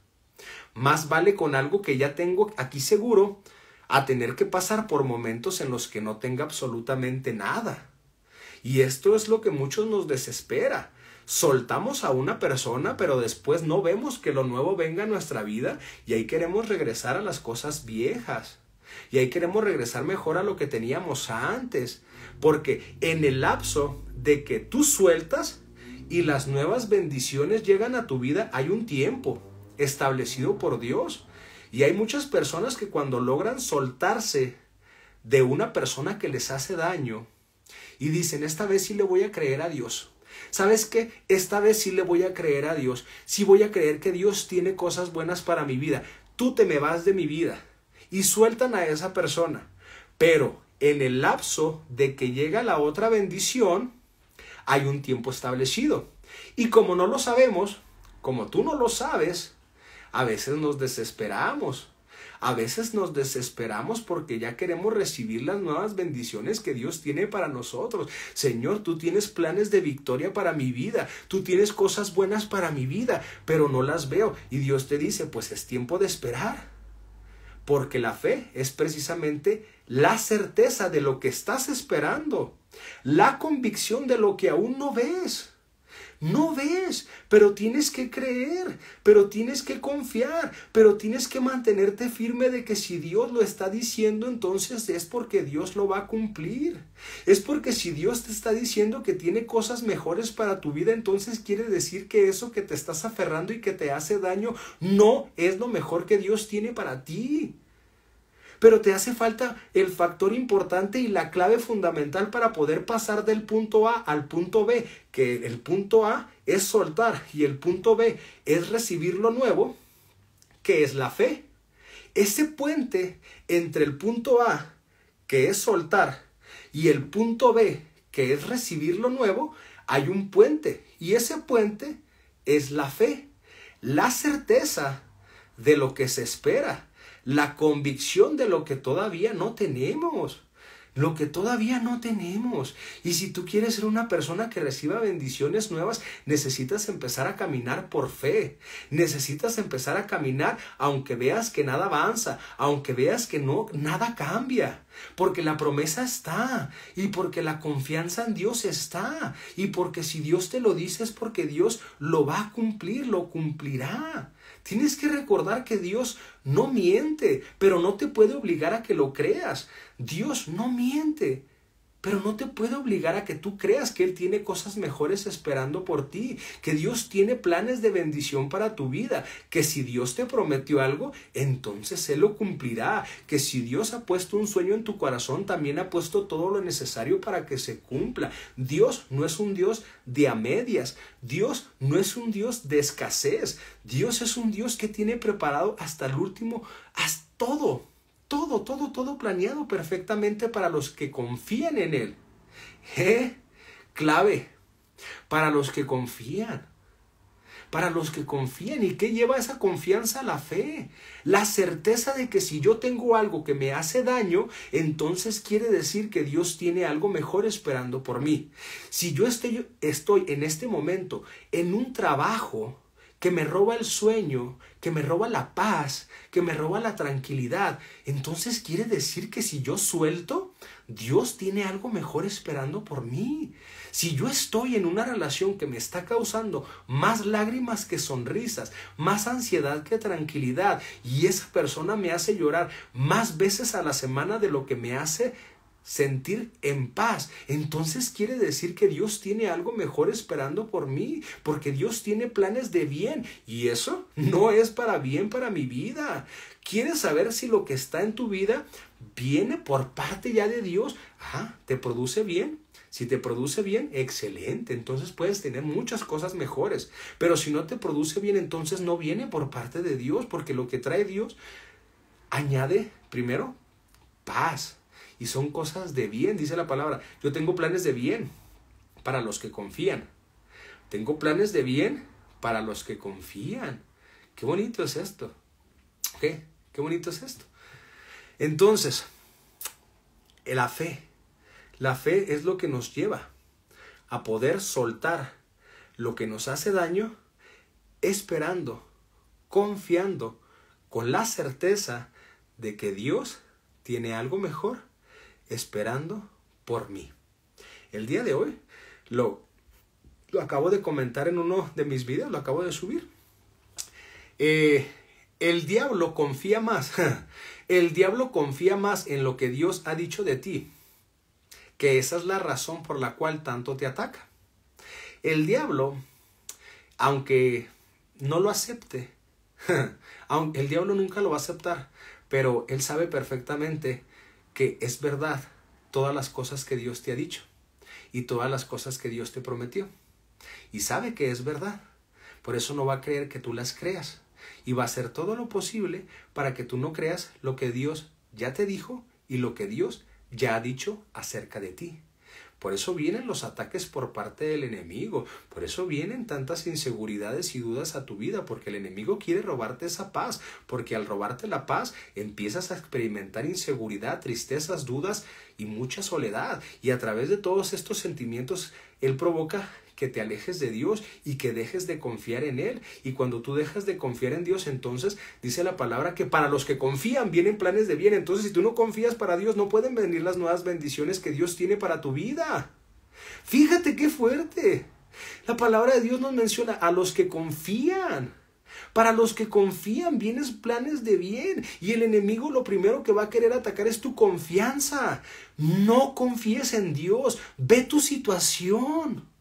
[SPEAKER 1] más vale con algo que ya tengo aquí seguro a tener que pasar por momentos en los que no tenga absolutamente nada. Y esto es lo que muchos nos desespera soltamos a una persona, pero después no vemos que lo nuevo venga a nuestra vida y ahí queremos regresar a las cosas viejas. Y ahí queremos regresar mejor a lo que teníamos antes. Porque en el lapso de que tú sueltas y las nuevas bendiciones llegan a tu vida, hay un tiempo establecido por Dios. Y hay muchas personas que cuando logran soltarse de una persona que les hace daño y dicen, esta vez sí le voy a creer a Dios, ¿Sabes qué? Esta vez sí le voy a creer a Dios. Sí voy a creer que Dios tiene cosas buenas para mi vida. Tú te me vas de mi vida. Y sueltan a esa persona. Pero en el lapso de que llega la otra bendición, hay un tiempo establecido. Y como no lo sabemos, como tú no lo sabes, a veces nos desesperamos a veces nos desesperamos porque ya queremos recibir las nuevas bendiciones que Dios tiene para nosotros. Señor, tú tienes planes de victoria para mi vida, tú tienes cosas buenas para mi vida, pero no las veo. Y Dios te dice, pues es tiempo de esperar. Porque la fe es precisamente la certeza de lo que estás esperando, la convicción de lo que aún no ves. No ves, pero tienes que creer, pero tienes que confiar, pero tienes que mantenerte firme de que si Dios lo está diciendo, entonces es porque Dios lo va a cumplir. Es porque si Dios te está diciendo que tiene cosas mejores para tu vida, entonces quiere decir que eso que te estás aferrando y que te hace daño no es lo mejor que Dios tiene para ti pero te hace falta el factor importante y la clave fundamental para poder pasar del punto A al punto B, que el punto A es soltar y el punto B es recibir lo nuevo, que es la fe. Ese puente entre el punto A, que es soltar, y el punto B, que es recibir lo nuevo, hay un puente y ese puente es la fe, la certeza de lo que se espera la convicción de lo que todavía no tenemos. Lo que todavía no tenemos. Y si tú quieres ser una persona que reciba bendiciones nuevas, necesitas empezar a caminar por fe. Necesitas empezar a caminar aunque veas que nada avanza, aunque veas que no, nada cambia. Porque la promesa está y porque la confianza en Dios está y porque si Dios te lo dice es porque Dios lo va a cumplir, lo cumplirá. Tienes que recordar que Dios no miente, pero no te puede obligar a que lo creas. Dios no miente pero no te puede obligar a que tú creas que Él tiene cosas mejores esperando por ti, que Dios tiene planes de bendición para tu vida, que si Dios te prometió algo, entonces Él lo cumplirá, que si Dios ha puesto un sueño en tu corazón, también ha puesto todo lo necesario para que se cumpla. Dios no es un Dios de a medias, Dios no es un Dios de escasez, Dios es un Dios que tiene preparado hasta el último, hasta todo todo, todo, todo planeado perfectamente para los que confían en Él. ¿Eh? Clave, para los que confían. Para los que confían. ¿Y qué lleva esa confianza a la fe? La certeza de que si yo tengo algo que me hace daño, entonces quiere decir que Dios tiene algo mejor esperando por mí. Si yo estoy en este momento en un trabajo, que me roba el sueño, que me roba la paz, que me roba la tranquilidad. Entonces quiere decir que si yo suelto, Dios tiene algo mejor esperando por mí. Si yo estoy en una relación que me está causando más lágrimas que sonrisas, más ansiedad que tranquilidad, y esa persona me hace llorar más veces a la semana de lo que me hace sentir en paz. Entonces quiere decir que Dios tiene algo mejor esperando por mí, porque Dios tiene planes de bien y eso no es para bien para mi vida. ¿Quieres saber si lo que está en tu vida viene por parte ya de Dios? Ah, ¿te produce bien? Si te produce bien, excelente, entonces puedes tener muchas cosas mejores. Pero si no te produce bien, entonces no viene por parte de Dios, porque lo que trae Dios añade primero paz, y son cosas de bien, dice la palabra. Yo tengo planes de bien para los que confían. Tengo planes de bien para los que confían. Qué bonito es esto. ¿Qué? Qué bonito es esto. Entonces, la fe. La fe es lo que nos lleva a poder soltar lo que nos hace daño, esperando, confiando, con la certeza de que Dios tiene algo mejor esperando por mí. El día de hoy lo, acabo de comentar en uno de mis videos, lo acabo de subir. Eh, el diablo confía más, el diablo confía más en lo que Dios ha dicho de ti, que esa es la razón por la cual tanto te ataca. El diablo, aunque no lo acepte, el diablo nunca lo va a aceptar, pero él sabe perfectamente que es verdad todas las cosas que Dios te ha dicho y todas las cosas que Dios te prometió. Y sabe que es verdad. Por eso no va a creer que tú las creas. Y va a hacer todo lo posible para que tú no creas lo que Dios ya te dijo y lo que Dios ya ha dicho acerca de ti. Por eso vienen los ataques por parte del enemigo, por eso vienen tantas inseguridades y dudas a tu vida, porque el enemigo quiere robarte esa paz, porque al robarte la paz empiezas a experimentar inseguridad, tristezas, dudas y mucha soledad. Y a través de todos estos sentimientos, él provoca que te alejes de Dios y que dejes de confiar en Él. Y cuando tú dejas de confiar en Dios, entonces dice la palabra que para los que confían vienen planes de bien. Entonces, si tú no confías para Dios, no pueden venir las nuevas bendiciones que Dios tiene para tu vida. Fíjate qué fuerte. La palabra de Dios nos menciona a los que confían. Para los que confían, vienen planes de bien. Y el enemigo lo primero que va a querer atacar es tu confianza. No confíes en Dios. Ve tu situación.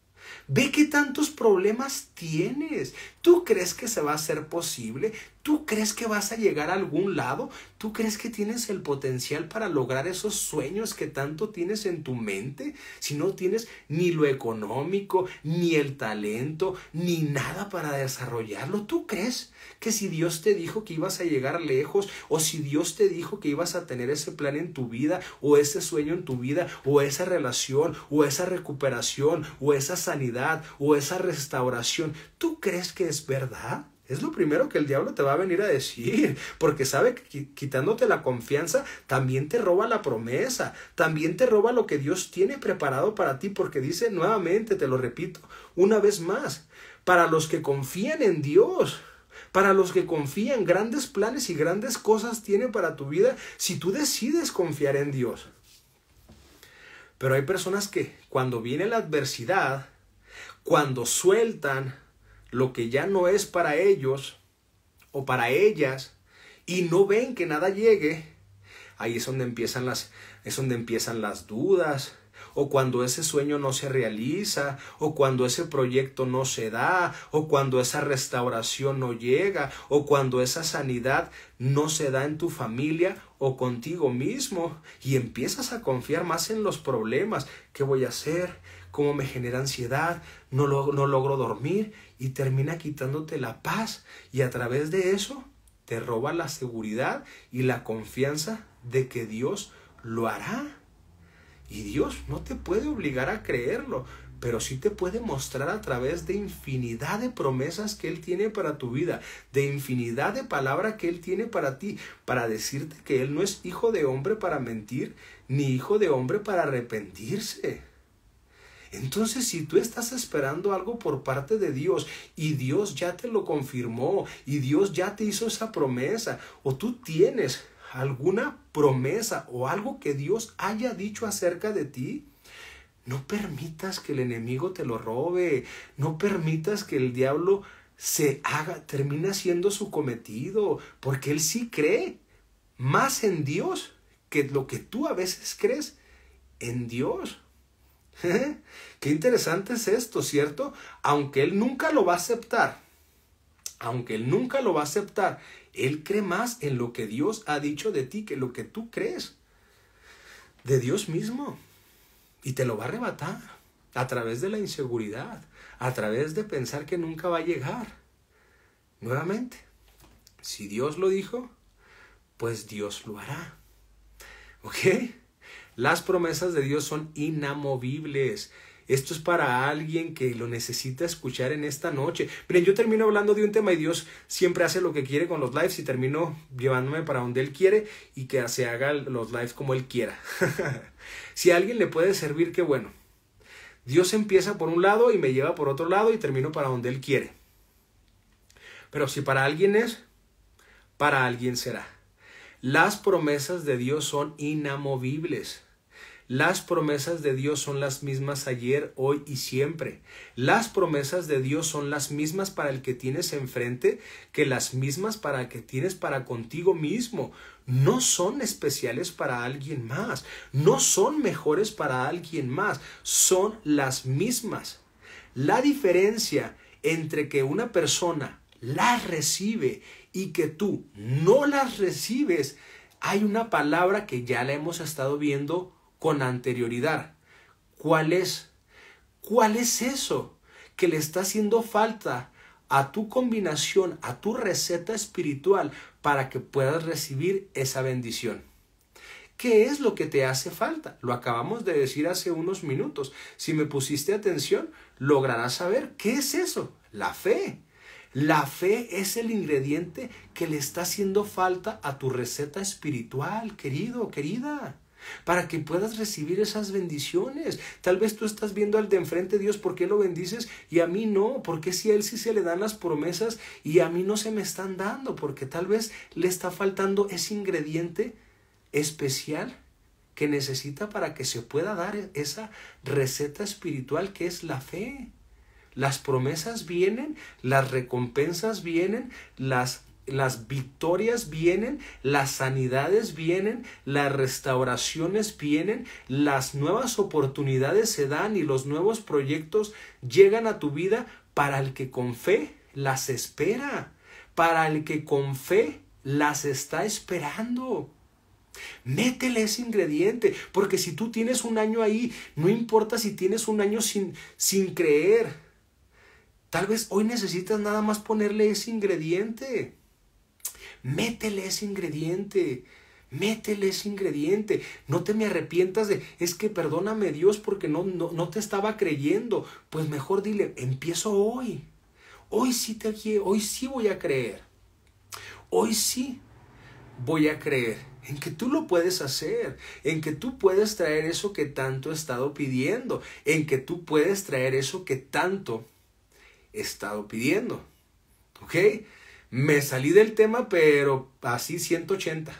[SPEAKER 1] Ve qué tantos problemas tienes. ¿Tú crees que se va a hacer posible? ¿Tú crees que vas a llegar a algún lado? ¿Tú crees que tienes el potencial para lograr esos sueños que tanto tienes en tu mente? Si no tienes ni lo económico, ni el talento, ni nada para desarrollarlo, ¿tú crees que si Dios te dijo que ibas a llegar lejos, o si Dios te dijo que ibas a tener ese plan en tu vida, o ese sueño en tu vida, o esa relación, o esa recuperación, o esa sanidad, o esa restauración, ¿tú crees que es verdad? Es lo primero que el diablo te va a venir a decir, porque sabe que quitándote la confianza también te roba la promesa, también te roba lo que Dios tiene preparado para ti, porque dice nuevamente, te lo repito, una vez más, para los que confían en Dios, para los que confían, grandes planes y grandes cosas tiene para tu vida si tú decides confiar en Dios. Pero hay personas que cuando viene la adversidad, cuando sueltan, lo que ya no es para ellos o para ellas y no ven que nada llegue, ahí es donde empiezan las, es donde empiezan las dudas, o cuando ese sueño no se realiza, o cuando ese proyecto no se da, o cuando esa restauración no llega, o cuando esa sanidad no se da en tu familia o contigo mismo, y empiezas a confiar más en los problemas, ¿qué voy a hacer? ¿Cómo me genera ansiedad? No, no logro dormir y termina quitándote la paz y a través de eso te roba la seguridad y la confianza de que Dios lo hará. Y Dios no te puede obligar a creerlo, pero sí te puede mostrar a través de infinidad de promesas que Él tiene para tu vida, de infinidad de palabras que Él tiene para ti, para decirte que Él no es hijo de hombre para mentir, ni hijo de hombre para arrepentirse. Entonces, si tú estás esperando algo por parte de Dios y Dios ya te lo confirmó y Dios ya te hizo esa promesa o tú tienes alguna promesa o algo que Dios haya dicho acerca de ti, no permitas que el enemigo te lo robe, no permitas que el diablo se haga, termina haciendo su cometido, porque él sí cree más en Dios que lo que tú a veces crees en Dios. Qué interesante es esto, ¿cierto? Aunque él nunca lo va a aceptar, aunque él nunca lo va a aceptar, él cree más en lo que Dios ha dicho de ti que lo que tú crees de Dios mismo. Y te lo va a arrebatar a través de la inseguridad, a través de pensar que nunca va a llegar. Nuevamente, si Dios lo dijo, pues Dios lo hará. ¿Ok? Las promesas de Dios son inamovibles. Esto es para alguien que lo necesita escuchar en esta noche. Miren, yo termino hablando de un tema y Dios siempre hace lo que quiere con los lives y termino llevándome para donde Él quiere y que se haga los lives como Él quiera. si a alguien le puede servir, qué bueno. Dios empieza por un lado y me lleva por otro lado y termino para donde Él quiere. Pero si para alguien es, para alguien será. Las promesas de Dios son inamovibles. Las promesas de Dios son las mismas ayer, hoy y siempre. Las promesas de Dios son las mismas para el que tienes enfrente que las mismas para el que tienes para contigo mismo. No son especiales para alguien más. No son mejores para alguien más. Son las mismas. La diferencia entre que una persona las recibe y que tú no las recibes, hay una palabra que ya la hemos estado viendo con anterioridad. ¿Cuál es? ¿Cuál es eso que le está haciendo falta a tu combinación, a tu receta espiritual para que puedas recibir esa bendición? ¿Qué es lo que te hace falta? Lo acabamos de decir hace unos minutos. Si me pusiste atención, lograrás saber qué es eso. La fe. La fe es el ingrediente que le está haciendo falta a tu receta espiritual, querido, querida para que puedas recibir esas bendiciones. Tal vez tú estás viendo al de enfrente Dios, ¿por qué lo bendices? Y a mí no, porque si a él sí se le dan las promesas y a mí no se me están dando, porque tal vez le está faltando ese ingrediente especial que necesita para que se pueda dar esa receta espiritual que es la fe. Las promesas vienen, las recompensas vienen, las las victorias vienen, las sanidades vienen, las restauraciones vienen, las nuevas oportunidades se dan y los nuevos proyectos llegan a tu vida para el que con fe las espera, para el que con fe las está esperando. Métele ese ingrediente, porque si tú tienes un año ahí, no importa si tienes un año sin, sin creer, tal vez hoy necesitas nada más ponerle ese ingrediente métele ese ingrediente. Métele ese ingrediente. No te me arrepientas de, es que perdóname Dios porque no, no, te estaba creyendo. Pues mejor dile, empiezo hoy. Hoy sí te hoy sí voy a creer. Hoy sí voy a creer en que tú lo puedes hacer, en que tú puedes traer eso que tanto he estado pidiendo, en que tú puedes traer eso que tanto he estado pidiendo. ¿Ok? me salí del tema, pero así 180.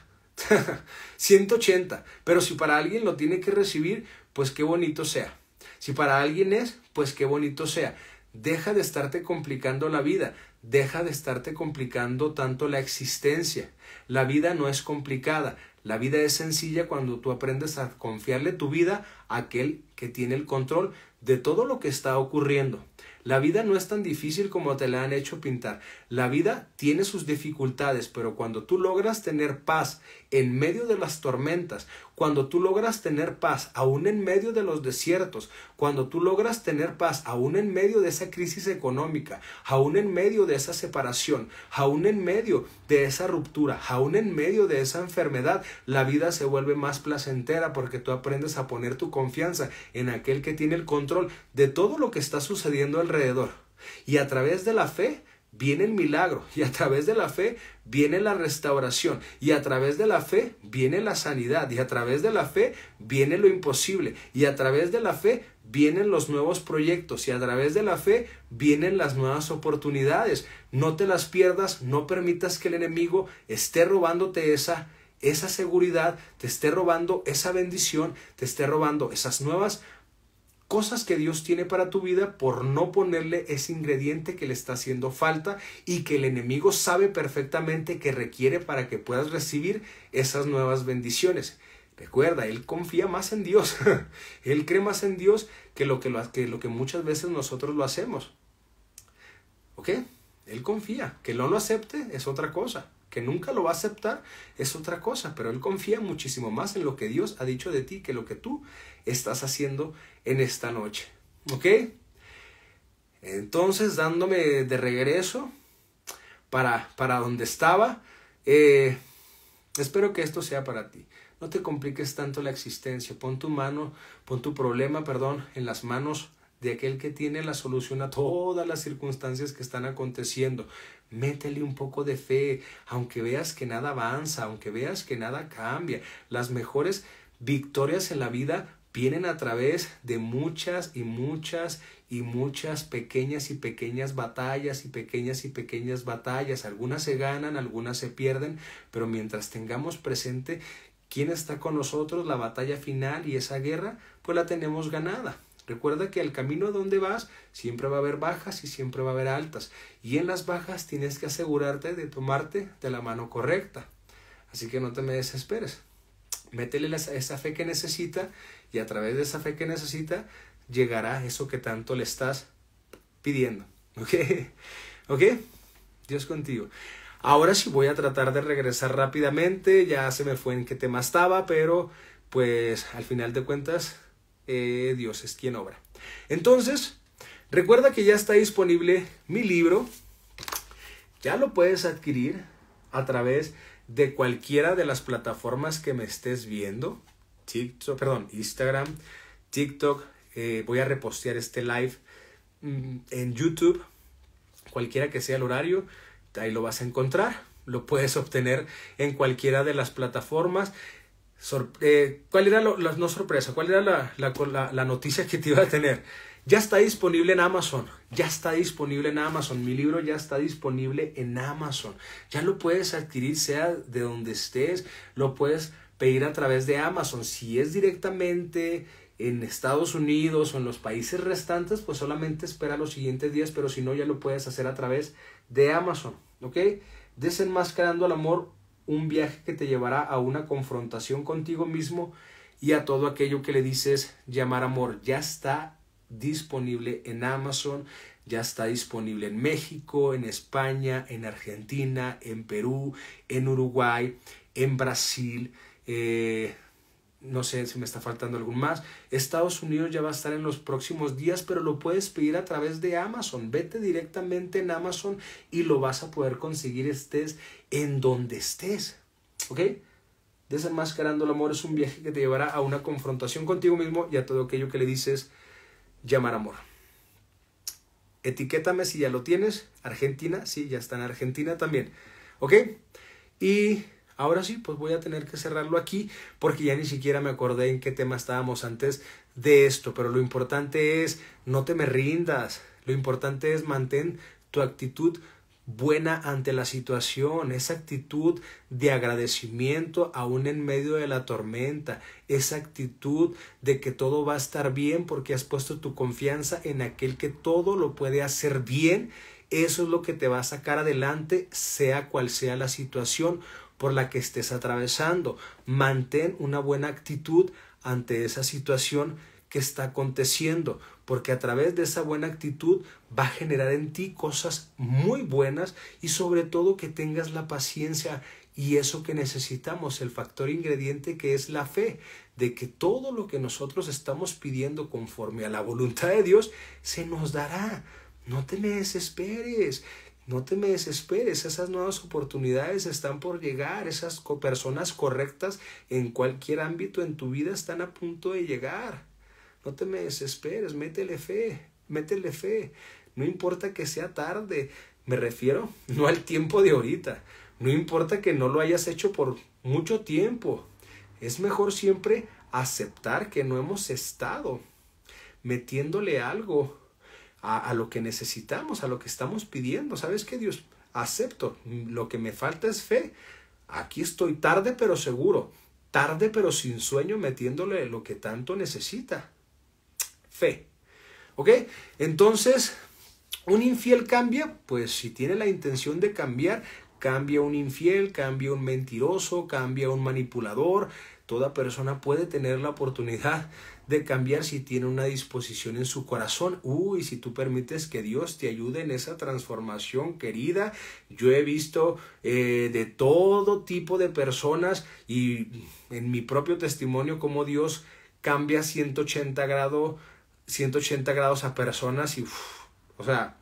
[SPEAKER 1] 180. Pero si para alguien lo tiene que recibir, pues qué bonito sea. Si para alguien es, pues qué bonito sea. Deja de estarte complicando la vida, deja de estarte complicando tanto la existencia. La vida no es complicada, la vida es sencilla cuando tú aprendes a confiarle tu vida a aquel que tiene el control de todo lo que está ocurriendo. La vida no es tan difícil como te la han hecho pintar. La vida tiene sus dificultades, pero cuando tú logras tener paz en medio de las tormentas, cuando tú logras tener paz aún en medio de los desiertos, cuando tú logras tener paz aún en medio de esa crisis económica, aún en medio de esa separación, aún en medio de esa ruptura, aún en medio de esa enfermedad, la vida se vuelve más placentera porque tú aprendes a poner tu confianza en aquel que tiene el control de todo lo que está sucediendo alrededor. Y a través de la fe, viene el milagro y a través de la fe viene la restauración y a través de la fe viene la sanidad y a través de la fe viene lo imposible y a través de la fe vienen los nuevos proyectos y a través de la fe vienen las nuevas oportunidades. No te las pierdas, no permitas que el enemigo esté robándote esa esa seguridad, te esté robando esa bendición, te esté robando esas nuevas cosas que Dios tiene para tu vida por no ponerle ese ingrediente que le está haciendo falta y que el enemigo sabe perfectamente que requiere para que puedas recibir esas nuevas bendiciones. Recuerda, él confía más en Dios, él cree más en Dios que lo que, que muchas veces nosotros lo hacemos. ¿Ok? Él confía, que no lo acepte es otra cosa que nunca lo va a aceptar, es otra cosa, pero él confía muchísimo más en lo que Dios ha dicho de ti que lo que tú estás haciendo en esta noche. ¿Ok? Entonces, dándome de regreso para, para donde estaba, eh, espero que esto sea para ti. No te compliques tanto la existencia. Pon tu mano, pon tu problema, perdón, en las manos de aquel que tiene la solución a todas las circunstancias que están aconteciendo. Métele un poco de fe, aunque veas que nada avanza, aunque veas que nada cambia. Las mejores victorias en la vida vienen a través de muchas y muchas y muchas pequeñas y pequeñas batallas y pequeñas y pequeñas batallas. Algunas se ganan, algunas se pierden, pero mientras tengamos presente quién está con nosotros, la batalla final y esa guerra, pues la tenemos ganada. Recuerda que el camino donde vas siempre va a haber bajas y siempre va a haber altas. Y en las bajas tienes que asegurarte de tomarte de la mano correcta. Así que no te me desesperes. Métele esa fe que necesita y a través de esa fe que necesita llegará eso que tanto le estás pidiendo. ¿Ok? ¿Ok? Dios contigo. Ahora sí voy a tratar de regresar rápidamente. Ya se me fue en qué tema estaba, pero pues al final de cuentas eh, Dios es quien obra. Entonces, recuerda que ya está disponible mi libro. Ya lo puedes adquirir a través de cualquiera de las plataformas que me estés viendo. TikTok, perdón, Instagram, TikTok. Eh, voy a repostear este live mm, en YouTube. Cualquiera que sea el horario, ahí lo vas a encontrar. Lo puedes obtener en cualquiera de las plataformas. Eh, ¿Cuál era no sorpresa? ¿Cuál era la, la, noticia que te iba a tener? Ya está disponible en Amazon. Ya está disponible en Amazon. Mi libro ya está disponible en Amazon. Ya lo puedes adquirir, sea de donde estés. Lo puedes pedir a través de Amazon. Si es directamente en Estados Unidos o en los países restantes, pues solamente espera los siguientes días. Pero si no, ya lo puedes hacer a través de Amazon. ¿Ok? Desenmascarando al amor un viaje que te llevará a una confrontación contigo mismo y a todo aquello que le dices llamar amor. Ya está disponible en Amazon, ya está disponible en México, en España, en Argentina, en Perú, en Uruguay, en Brasil. Eh, no sé si me está faltando algún más. Estados Unidos ya va a estar en los próximos días, pero lo puedes pedir a través de Amazon. Vete directamente en Amazon y lo vas a poder conseguir estés en donde estés. ¿Ok? Desenmascarando el amor es un viaje que te llevará a una confrontación contigo mismo y a todo aquello que le dices llamar amor. Etiquétame si ya lo tienes. Argentina, sí, ya está en Argentina también. ¿Ok? Y Ahora sí, pues voy a tener que cerrarlo aquí porque ya ni siquiera me acordé en qué tema estábamos antes de esto, pero lo importante es no te me rindas, lo importante es mantén tu actitud buena ante la situación, esa actitud de agradecimiento aún en medio de la tormenta, esa actitud de que todo va a estar bien porque has puesto tu confianza en aquel que todo lo puede hacer bien, eso es lo que te va a sacar adelante, sea cual sea la situación por la que estés atravesando. Mantén una buena actitud ante esa situación que está aconteciendo, porque a través de esa buena actitud va a generar en ti cosas muy buenas y sobre todo que tengas la paciencia y eso que necesitamos, el factor ingrediente que es la fe, de que todo lo que nosotros estamos pidiendo conforme a la voluntad de Dios se nos dará. No te me desesperes. No te me desesperes, esas nuevas oportunidades están por llegar, esas personas correctas en cualquier ámbito en tu vida están a punto de llegar. No te me desesperes, métele fe, métele fe. No importa que sea tarde, me refiero no al tiempo de ahorita, no importa que no lo hayas hecho por mucho tiempo. Es mejor siempre aceptar que no hemos estado metiéndole algo a, lo que necesitamos, a lo que estamos pidiendo. ¿Sabes qué, Dios? Acepto. Lo que me falta es fe. Aquí estoy tarde pero seguro, tarde pero sin sueño metiéndole lo que tanto necesita. Fe. ¿Ok? Entonces, ¿un infiel cambia? Pues si tiene la intención de cambiar, cambia un infiel, cambia un mentiroso, cambia un manipulador. Toda persona puede tener la oportunidad de cambiar si tiene una disposición en su corazón. Uy, si tú permites que Dios te ayude en esa transformación, querida. Yo he visto eh, de todo tipo de personas y en mi propio testimonio cómo Dios cambia 180 grados 180 grados a personas y, o sea,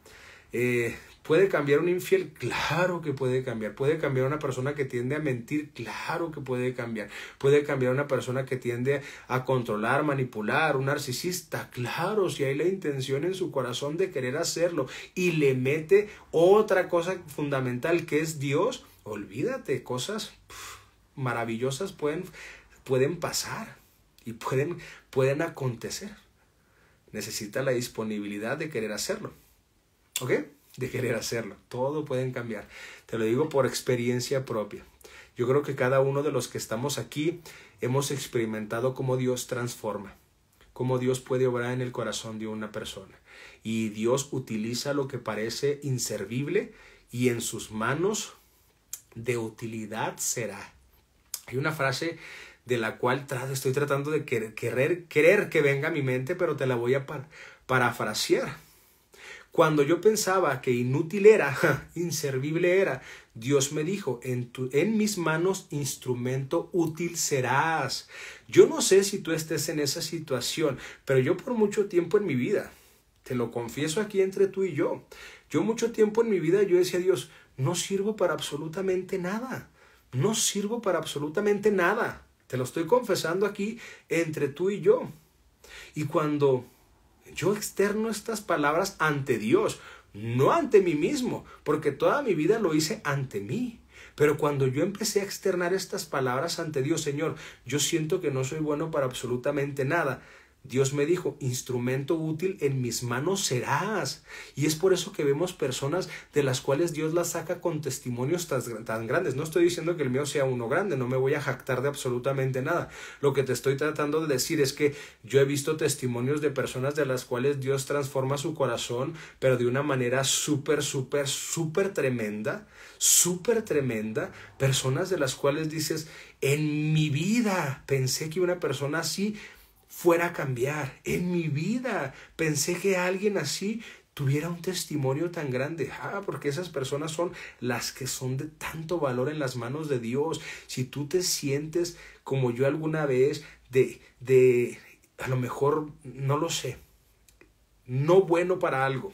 [SPEAKER 1] eh, ¿Puede cambiar un infiel? Claro que puede cambiar. ¿Puede cambiar una persona que tiende a mentir? Claro que puede cambiar. ¿Puede cambiar una persona que tiende a controlar, manipular, un narcisista? Claro, si hay la intención en su corazón de querer hacerlo y le mete otra cosa fundamental que es Dios, olvídate, cosas maravillosas pueden, pueden pasar y pueden, pueden acontecer. Necesita la disponibilidad de querer hacerlo. ¿Ok? de querer hacerlo. Todo pueden cambiar. Te lo digo por experiencia propia. Yo creo que cada uno de los que estamos aquí hemos experimentado cómo Dios transforma, cómo Dios puede obrar en el corazón de una persona. Y Dios utiliza lo que parece inservible y en sus manos de utilidad será. Hay una frase de la cual estoy tratando de querer, querer, que venga a mi mente, pero te la voy a parafrasear cuando yo pensaba que inútil era, inservible era, Dios me dijo, en, tu, en mis manos instrumento útil serás. Yo no sé si tú estés en esa situación, pero yo por mucho tiempo en mi vida, te lo confieso aquí entre tú y yo, yo mucho tiempo en mi vida yo decía a Dios, no sirvo para absolutamente nada, no sirvo para absolutamente nada. Te lo estoy confesando aquí entre tú y yo. Y cuando yo externo estas palabras ante Dios, no ante mí mismo, porque toda mi vida lo hice ante mí. Pero cuando yo empecé a externar estas palabras ante Dios, Señor, yo siento que no soy bueno para absolutamente nada. Dios me dijo, instrumento útil en mis manos serás. Y es por eso que vemos personas de las cuales Dios las saca con testimonios tan, tan, grandes. No estoy diciendo que el mío sea uno grande, no me voy a jactar de absolutamente nada. Lo que te estoy tratando de decir es que yo he visto testimonios de personas de las cuales Dios transforma su corazón, pero de una manera súper, súper, súper tremenda, súper tremenda. Personas de las cuales dices, en mi vida pensé que una persona así fuera a cambiar. En mi vida pensé que alguien así tuviera un testimonio tan grande, ah, porque esas personas son las que son de tanto valor en las manos de Dios. Si tú te sientes como yo alguna vez, de, de, a lo mejor, no lo sé, no bueno para algo,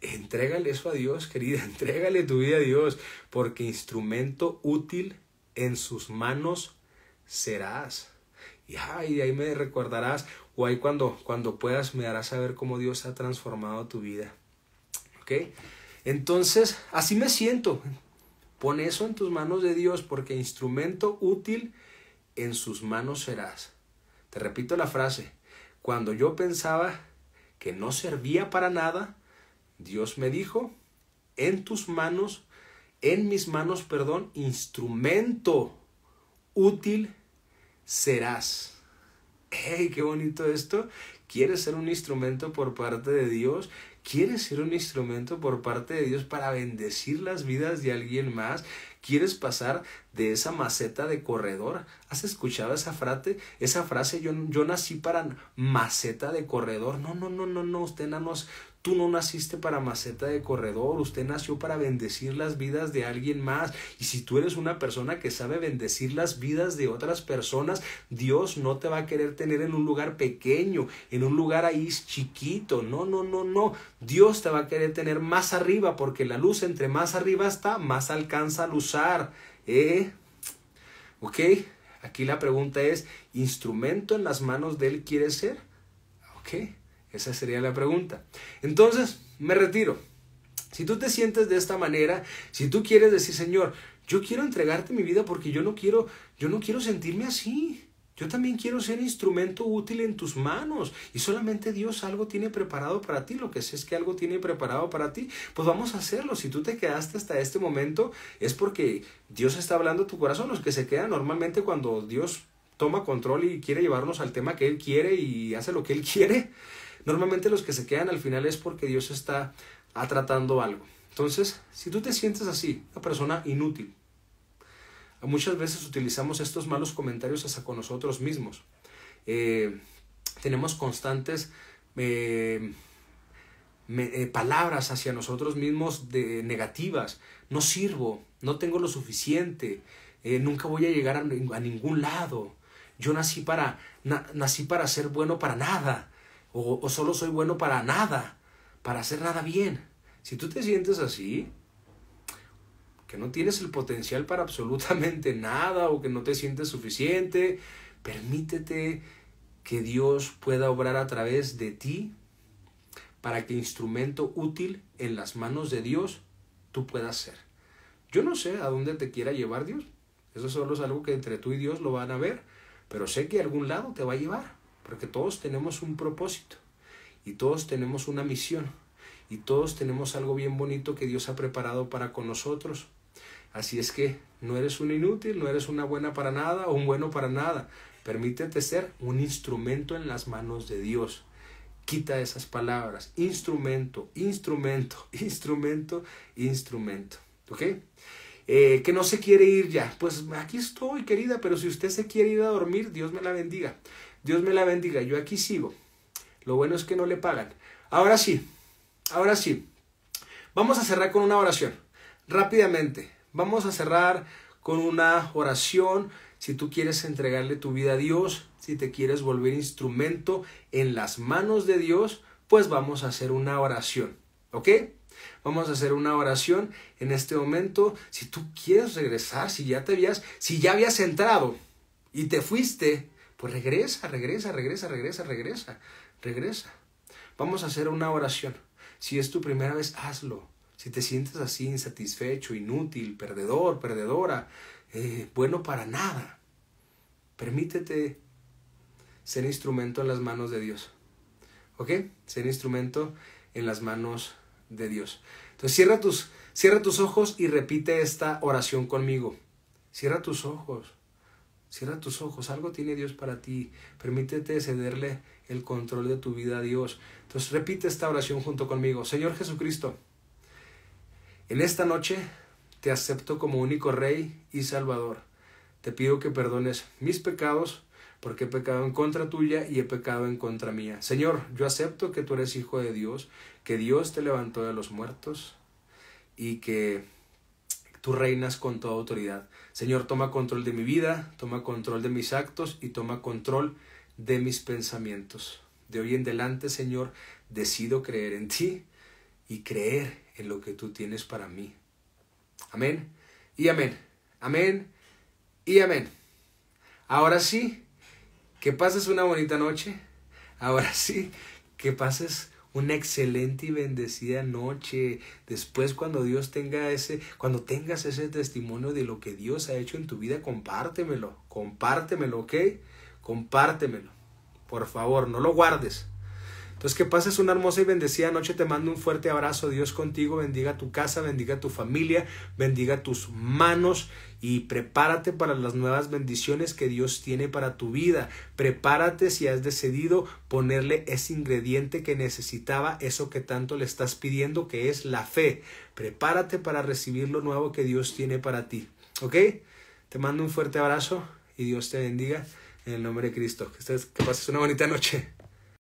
[SPEAKER 1] entrégale eso a Dios, querida, entrégale tu vida a Dios, porque instrumento útil en sus manos serás. Y, ahí me recordarás, o ahí cuando, cuando puedas me harás saber cómo Dios ha transformado tu vida. ¿Ok? Entonces, así me siento. Pon eso en tus manos de Dios, porque instrumento útil en sus manos serás. Te repito la frase, cuando yo pensaba que no servía para nada, Dios me dijo, en tus manos, en mis manos, perdón, instrumento útil serás. ¡Hey, qué bonito esto! ¿Quieres ser un instrumento por parte de Dios? ¿Quieres ser un instrumento por parte de Dios para bendecir las vidas de alguien más? ¿Quieres pasar de esa maceta de corredor? ¿Has escuchado esa frase? Esa frase, yo, yo nací para maceta de corredor. No, no, no, no, no, usted nada más, Tú no naciste para maceta de corredor, usted nació para bendecir las vidas de alguien más. Y si tú eres una persona que sabe bendecir las vidas de otras personas, Dios no te va a querer tener en un lugar pequeño, en un lugar ahí chiquito. No, no, no, no. Dios te va a querer tener más arriba porque la luz entre más arriba está, más alcanza a luzar. ¿Eh? ¿Ok? Aquí la pregunta es, ¿instrumento en las manos de Él quiere ser? ¿Ok? Esa sería la pregunta. Entonces, me retiro. Si tú te sientes de esta manera, si tú quieres decir, Señor, yo quiero entregarte mi vida porque yo no quiero, yo no quiero sentirme así. Yo también quiero ser instrumento útil en tus manos y solamente Dios algo tiene preparado para ti. Lo que sé es que algo tiene preparado para ti. Pues vamos a hacerlo. Si tú te quedaste hasta este momento es porque Dios está hablando a tu corazón. Los que se quedan normalmente cuando Dios toma control y quiere llevarnos al tema que Él quiere y hace lo que Él quiere, Normalmente los que se quedan al final es porque Dios está tratando algo. Entonces, si tú te sientes así, una persona inútil, muchas veces utilizamos estos malos comentarios hasta con nosotros mismos. Eh, tenemos constantes eh, eh, palabras hacia nosotros mismos de, negativas. No sirvo, no tengo lo suficiente, nunca voy a llegar a, ningún lado. Yo nací para, nací para ser bueno para nada o, solo soy bueno para nada, para hacer nada bien. Si tú te sientes así, que no tienes el potencial para absolutamente nada o que no te sientes suficiente, permítete que Dios pueda obrar a través de ti para que instrumento útil en las manos de Dios tú puedas ser. Yo no sé a dónde te quiera llevar Dios. Eso solo es algo que entre tú y Dios lo van a ver, pero sé que algún lado te va a llevar. Porque todos tenemos un propósito y todos tenemos una misión y todos tenemos algo bien bonito que Dios ha preparado para con nosotros. Así es que no eres un inútil, no eres una buena para nada o un bueno para nada. Permítete ser un instrumento en las manos de Dios. Quita esas palabras. Instrumento, instrumento, instrumento, instrumento. ¿Ok? Eh, que no se quiere ir ya. Pues aquí estoy, querida, pero si usted se quiere ir a dormir, Dios me la bendiga. Dios me la bendiga, yo aquí sigo. Lo bueno es que no le pagan. Ahora sí, ahora sí. Vamos a cerrar con una oración. Rápidamente, vamos a cerrar con una oración. Si tú quieres entregarle tu vida a Dios, si te quieres volver instrumento en las manos de Dios, pues vamos a hacer una oración. ¿Ok? Vamos a hacer una oración en este momento. Si tú quieres regresar, si ya te habías, si ya habías entrado y te fuiste, pues regresa, regresa, regresa, regresa, regresa, regresa. Vamos a hacer una oración. Si es tu primera vez, hazlo. Si te sientes así insatisfecho, inútil, perdedor, perdedora, eh, bueno para nada, permítete ser instrumento en las manos de Dios. ¿Ok? Ser instrumento en las manos de Dios. Entonces cierra tus, cierra tus ojos y repite esta oración conmigo. Cierra tus ojos. Cierra tus ojos, algo tiene Dios para ti. Permítete cederle el control de tu vida a Dios. Entonces repite esta oración junto conmigo. Señor Jesucristo, en esta noche te acepto como único Rey y Salvador. Te pido que perdones mis pecados, porque he pecado en contra tuya y he pecado en contra mía. Señor, yo acepto que tú eres hijo de Dios, que Dios te levantó de los muertos y que tú reinas con toda autoridad. Señor, toma control de mi vida, toma control de mis actos y toma control de mis pensamientos. De hoy en adelante, Señor, decido creer en ti y creer en lo que tú tienes para mí. Amén y amén. Amén y amén. Ahora sí, que pases una bonita noche. Ahora sí, que pases una excelente y bendecida noche. Después cuando Dios tenga ese, cuando tengas ese testimonio de lo que Dios ha hecho en tu vida, compártemelo, compártemelo, ¿ok? Compártemelo. Por favor, no lo guardes. Entonces, que pases una hermosa y bendecida noche. Te mando un fuerte abrazo. Dios contigo. Bendiga tu casa, bendiga tu familia, bendiga tus manos y prepárate para las nuevas bendiciones que Dios tiene para tu vida. Prepárate si has decidido ponerle ese ingrediente que necesitaba, eso que tanto le estás pidiendo, que es la fe. Prepárate para recibir lo nuevo que Dios tiene para ti. ¿Ok? Te mando un fuerte abrazo y Dios te bendiga en el nombre de Cristo. Que, que pases una bonita noche.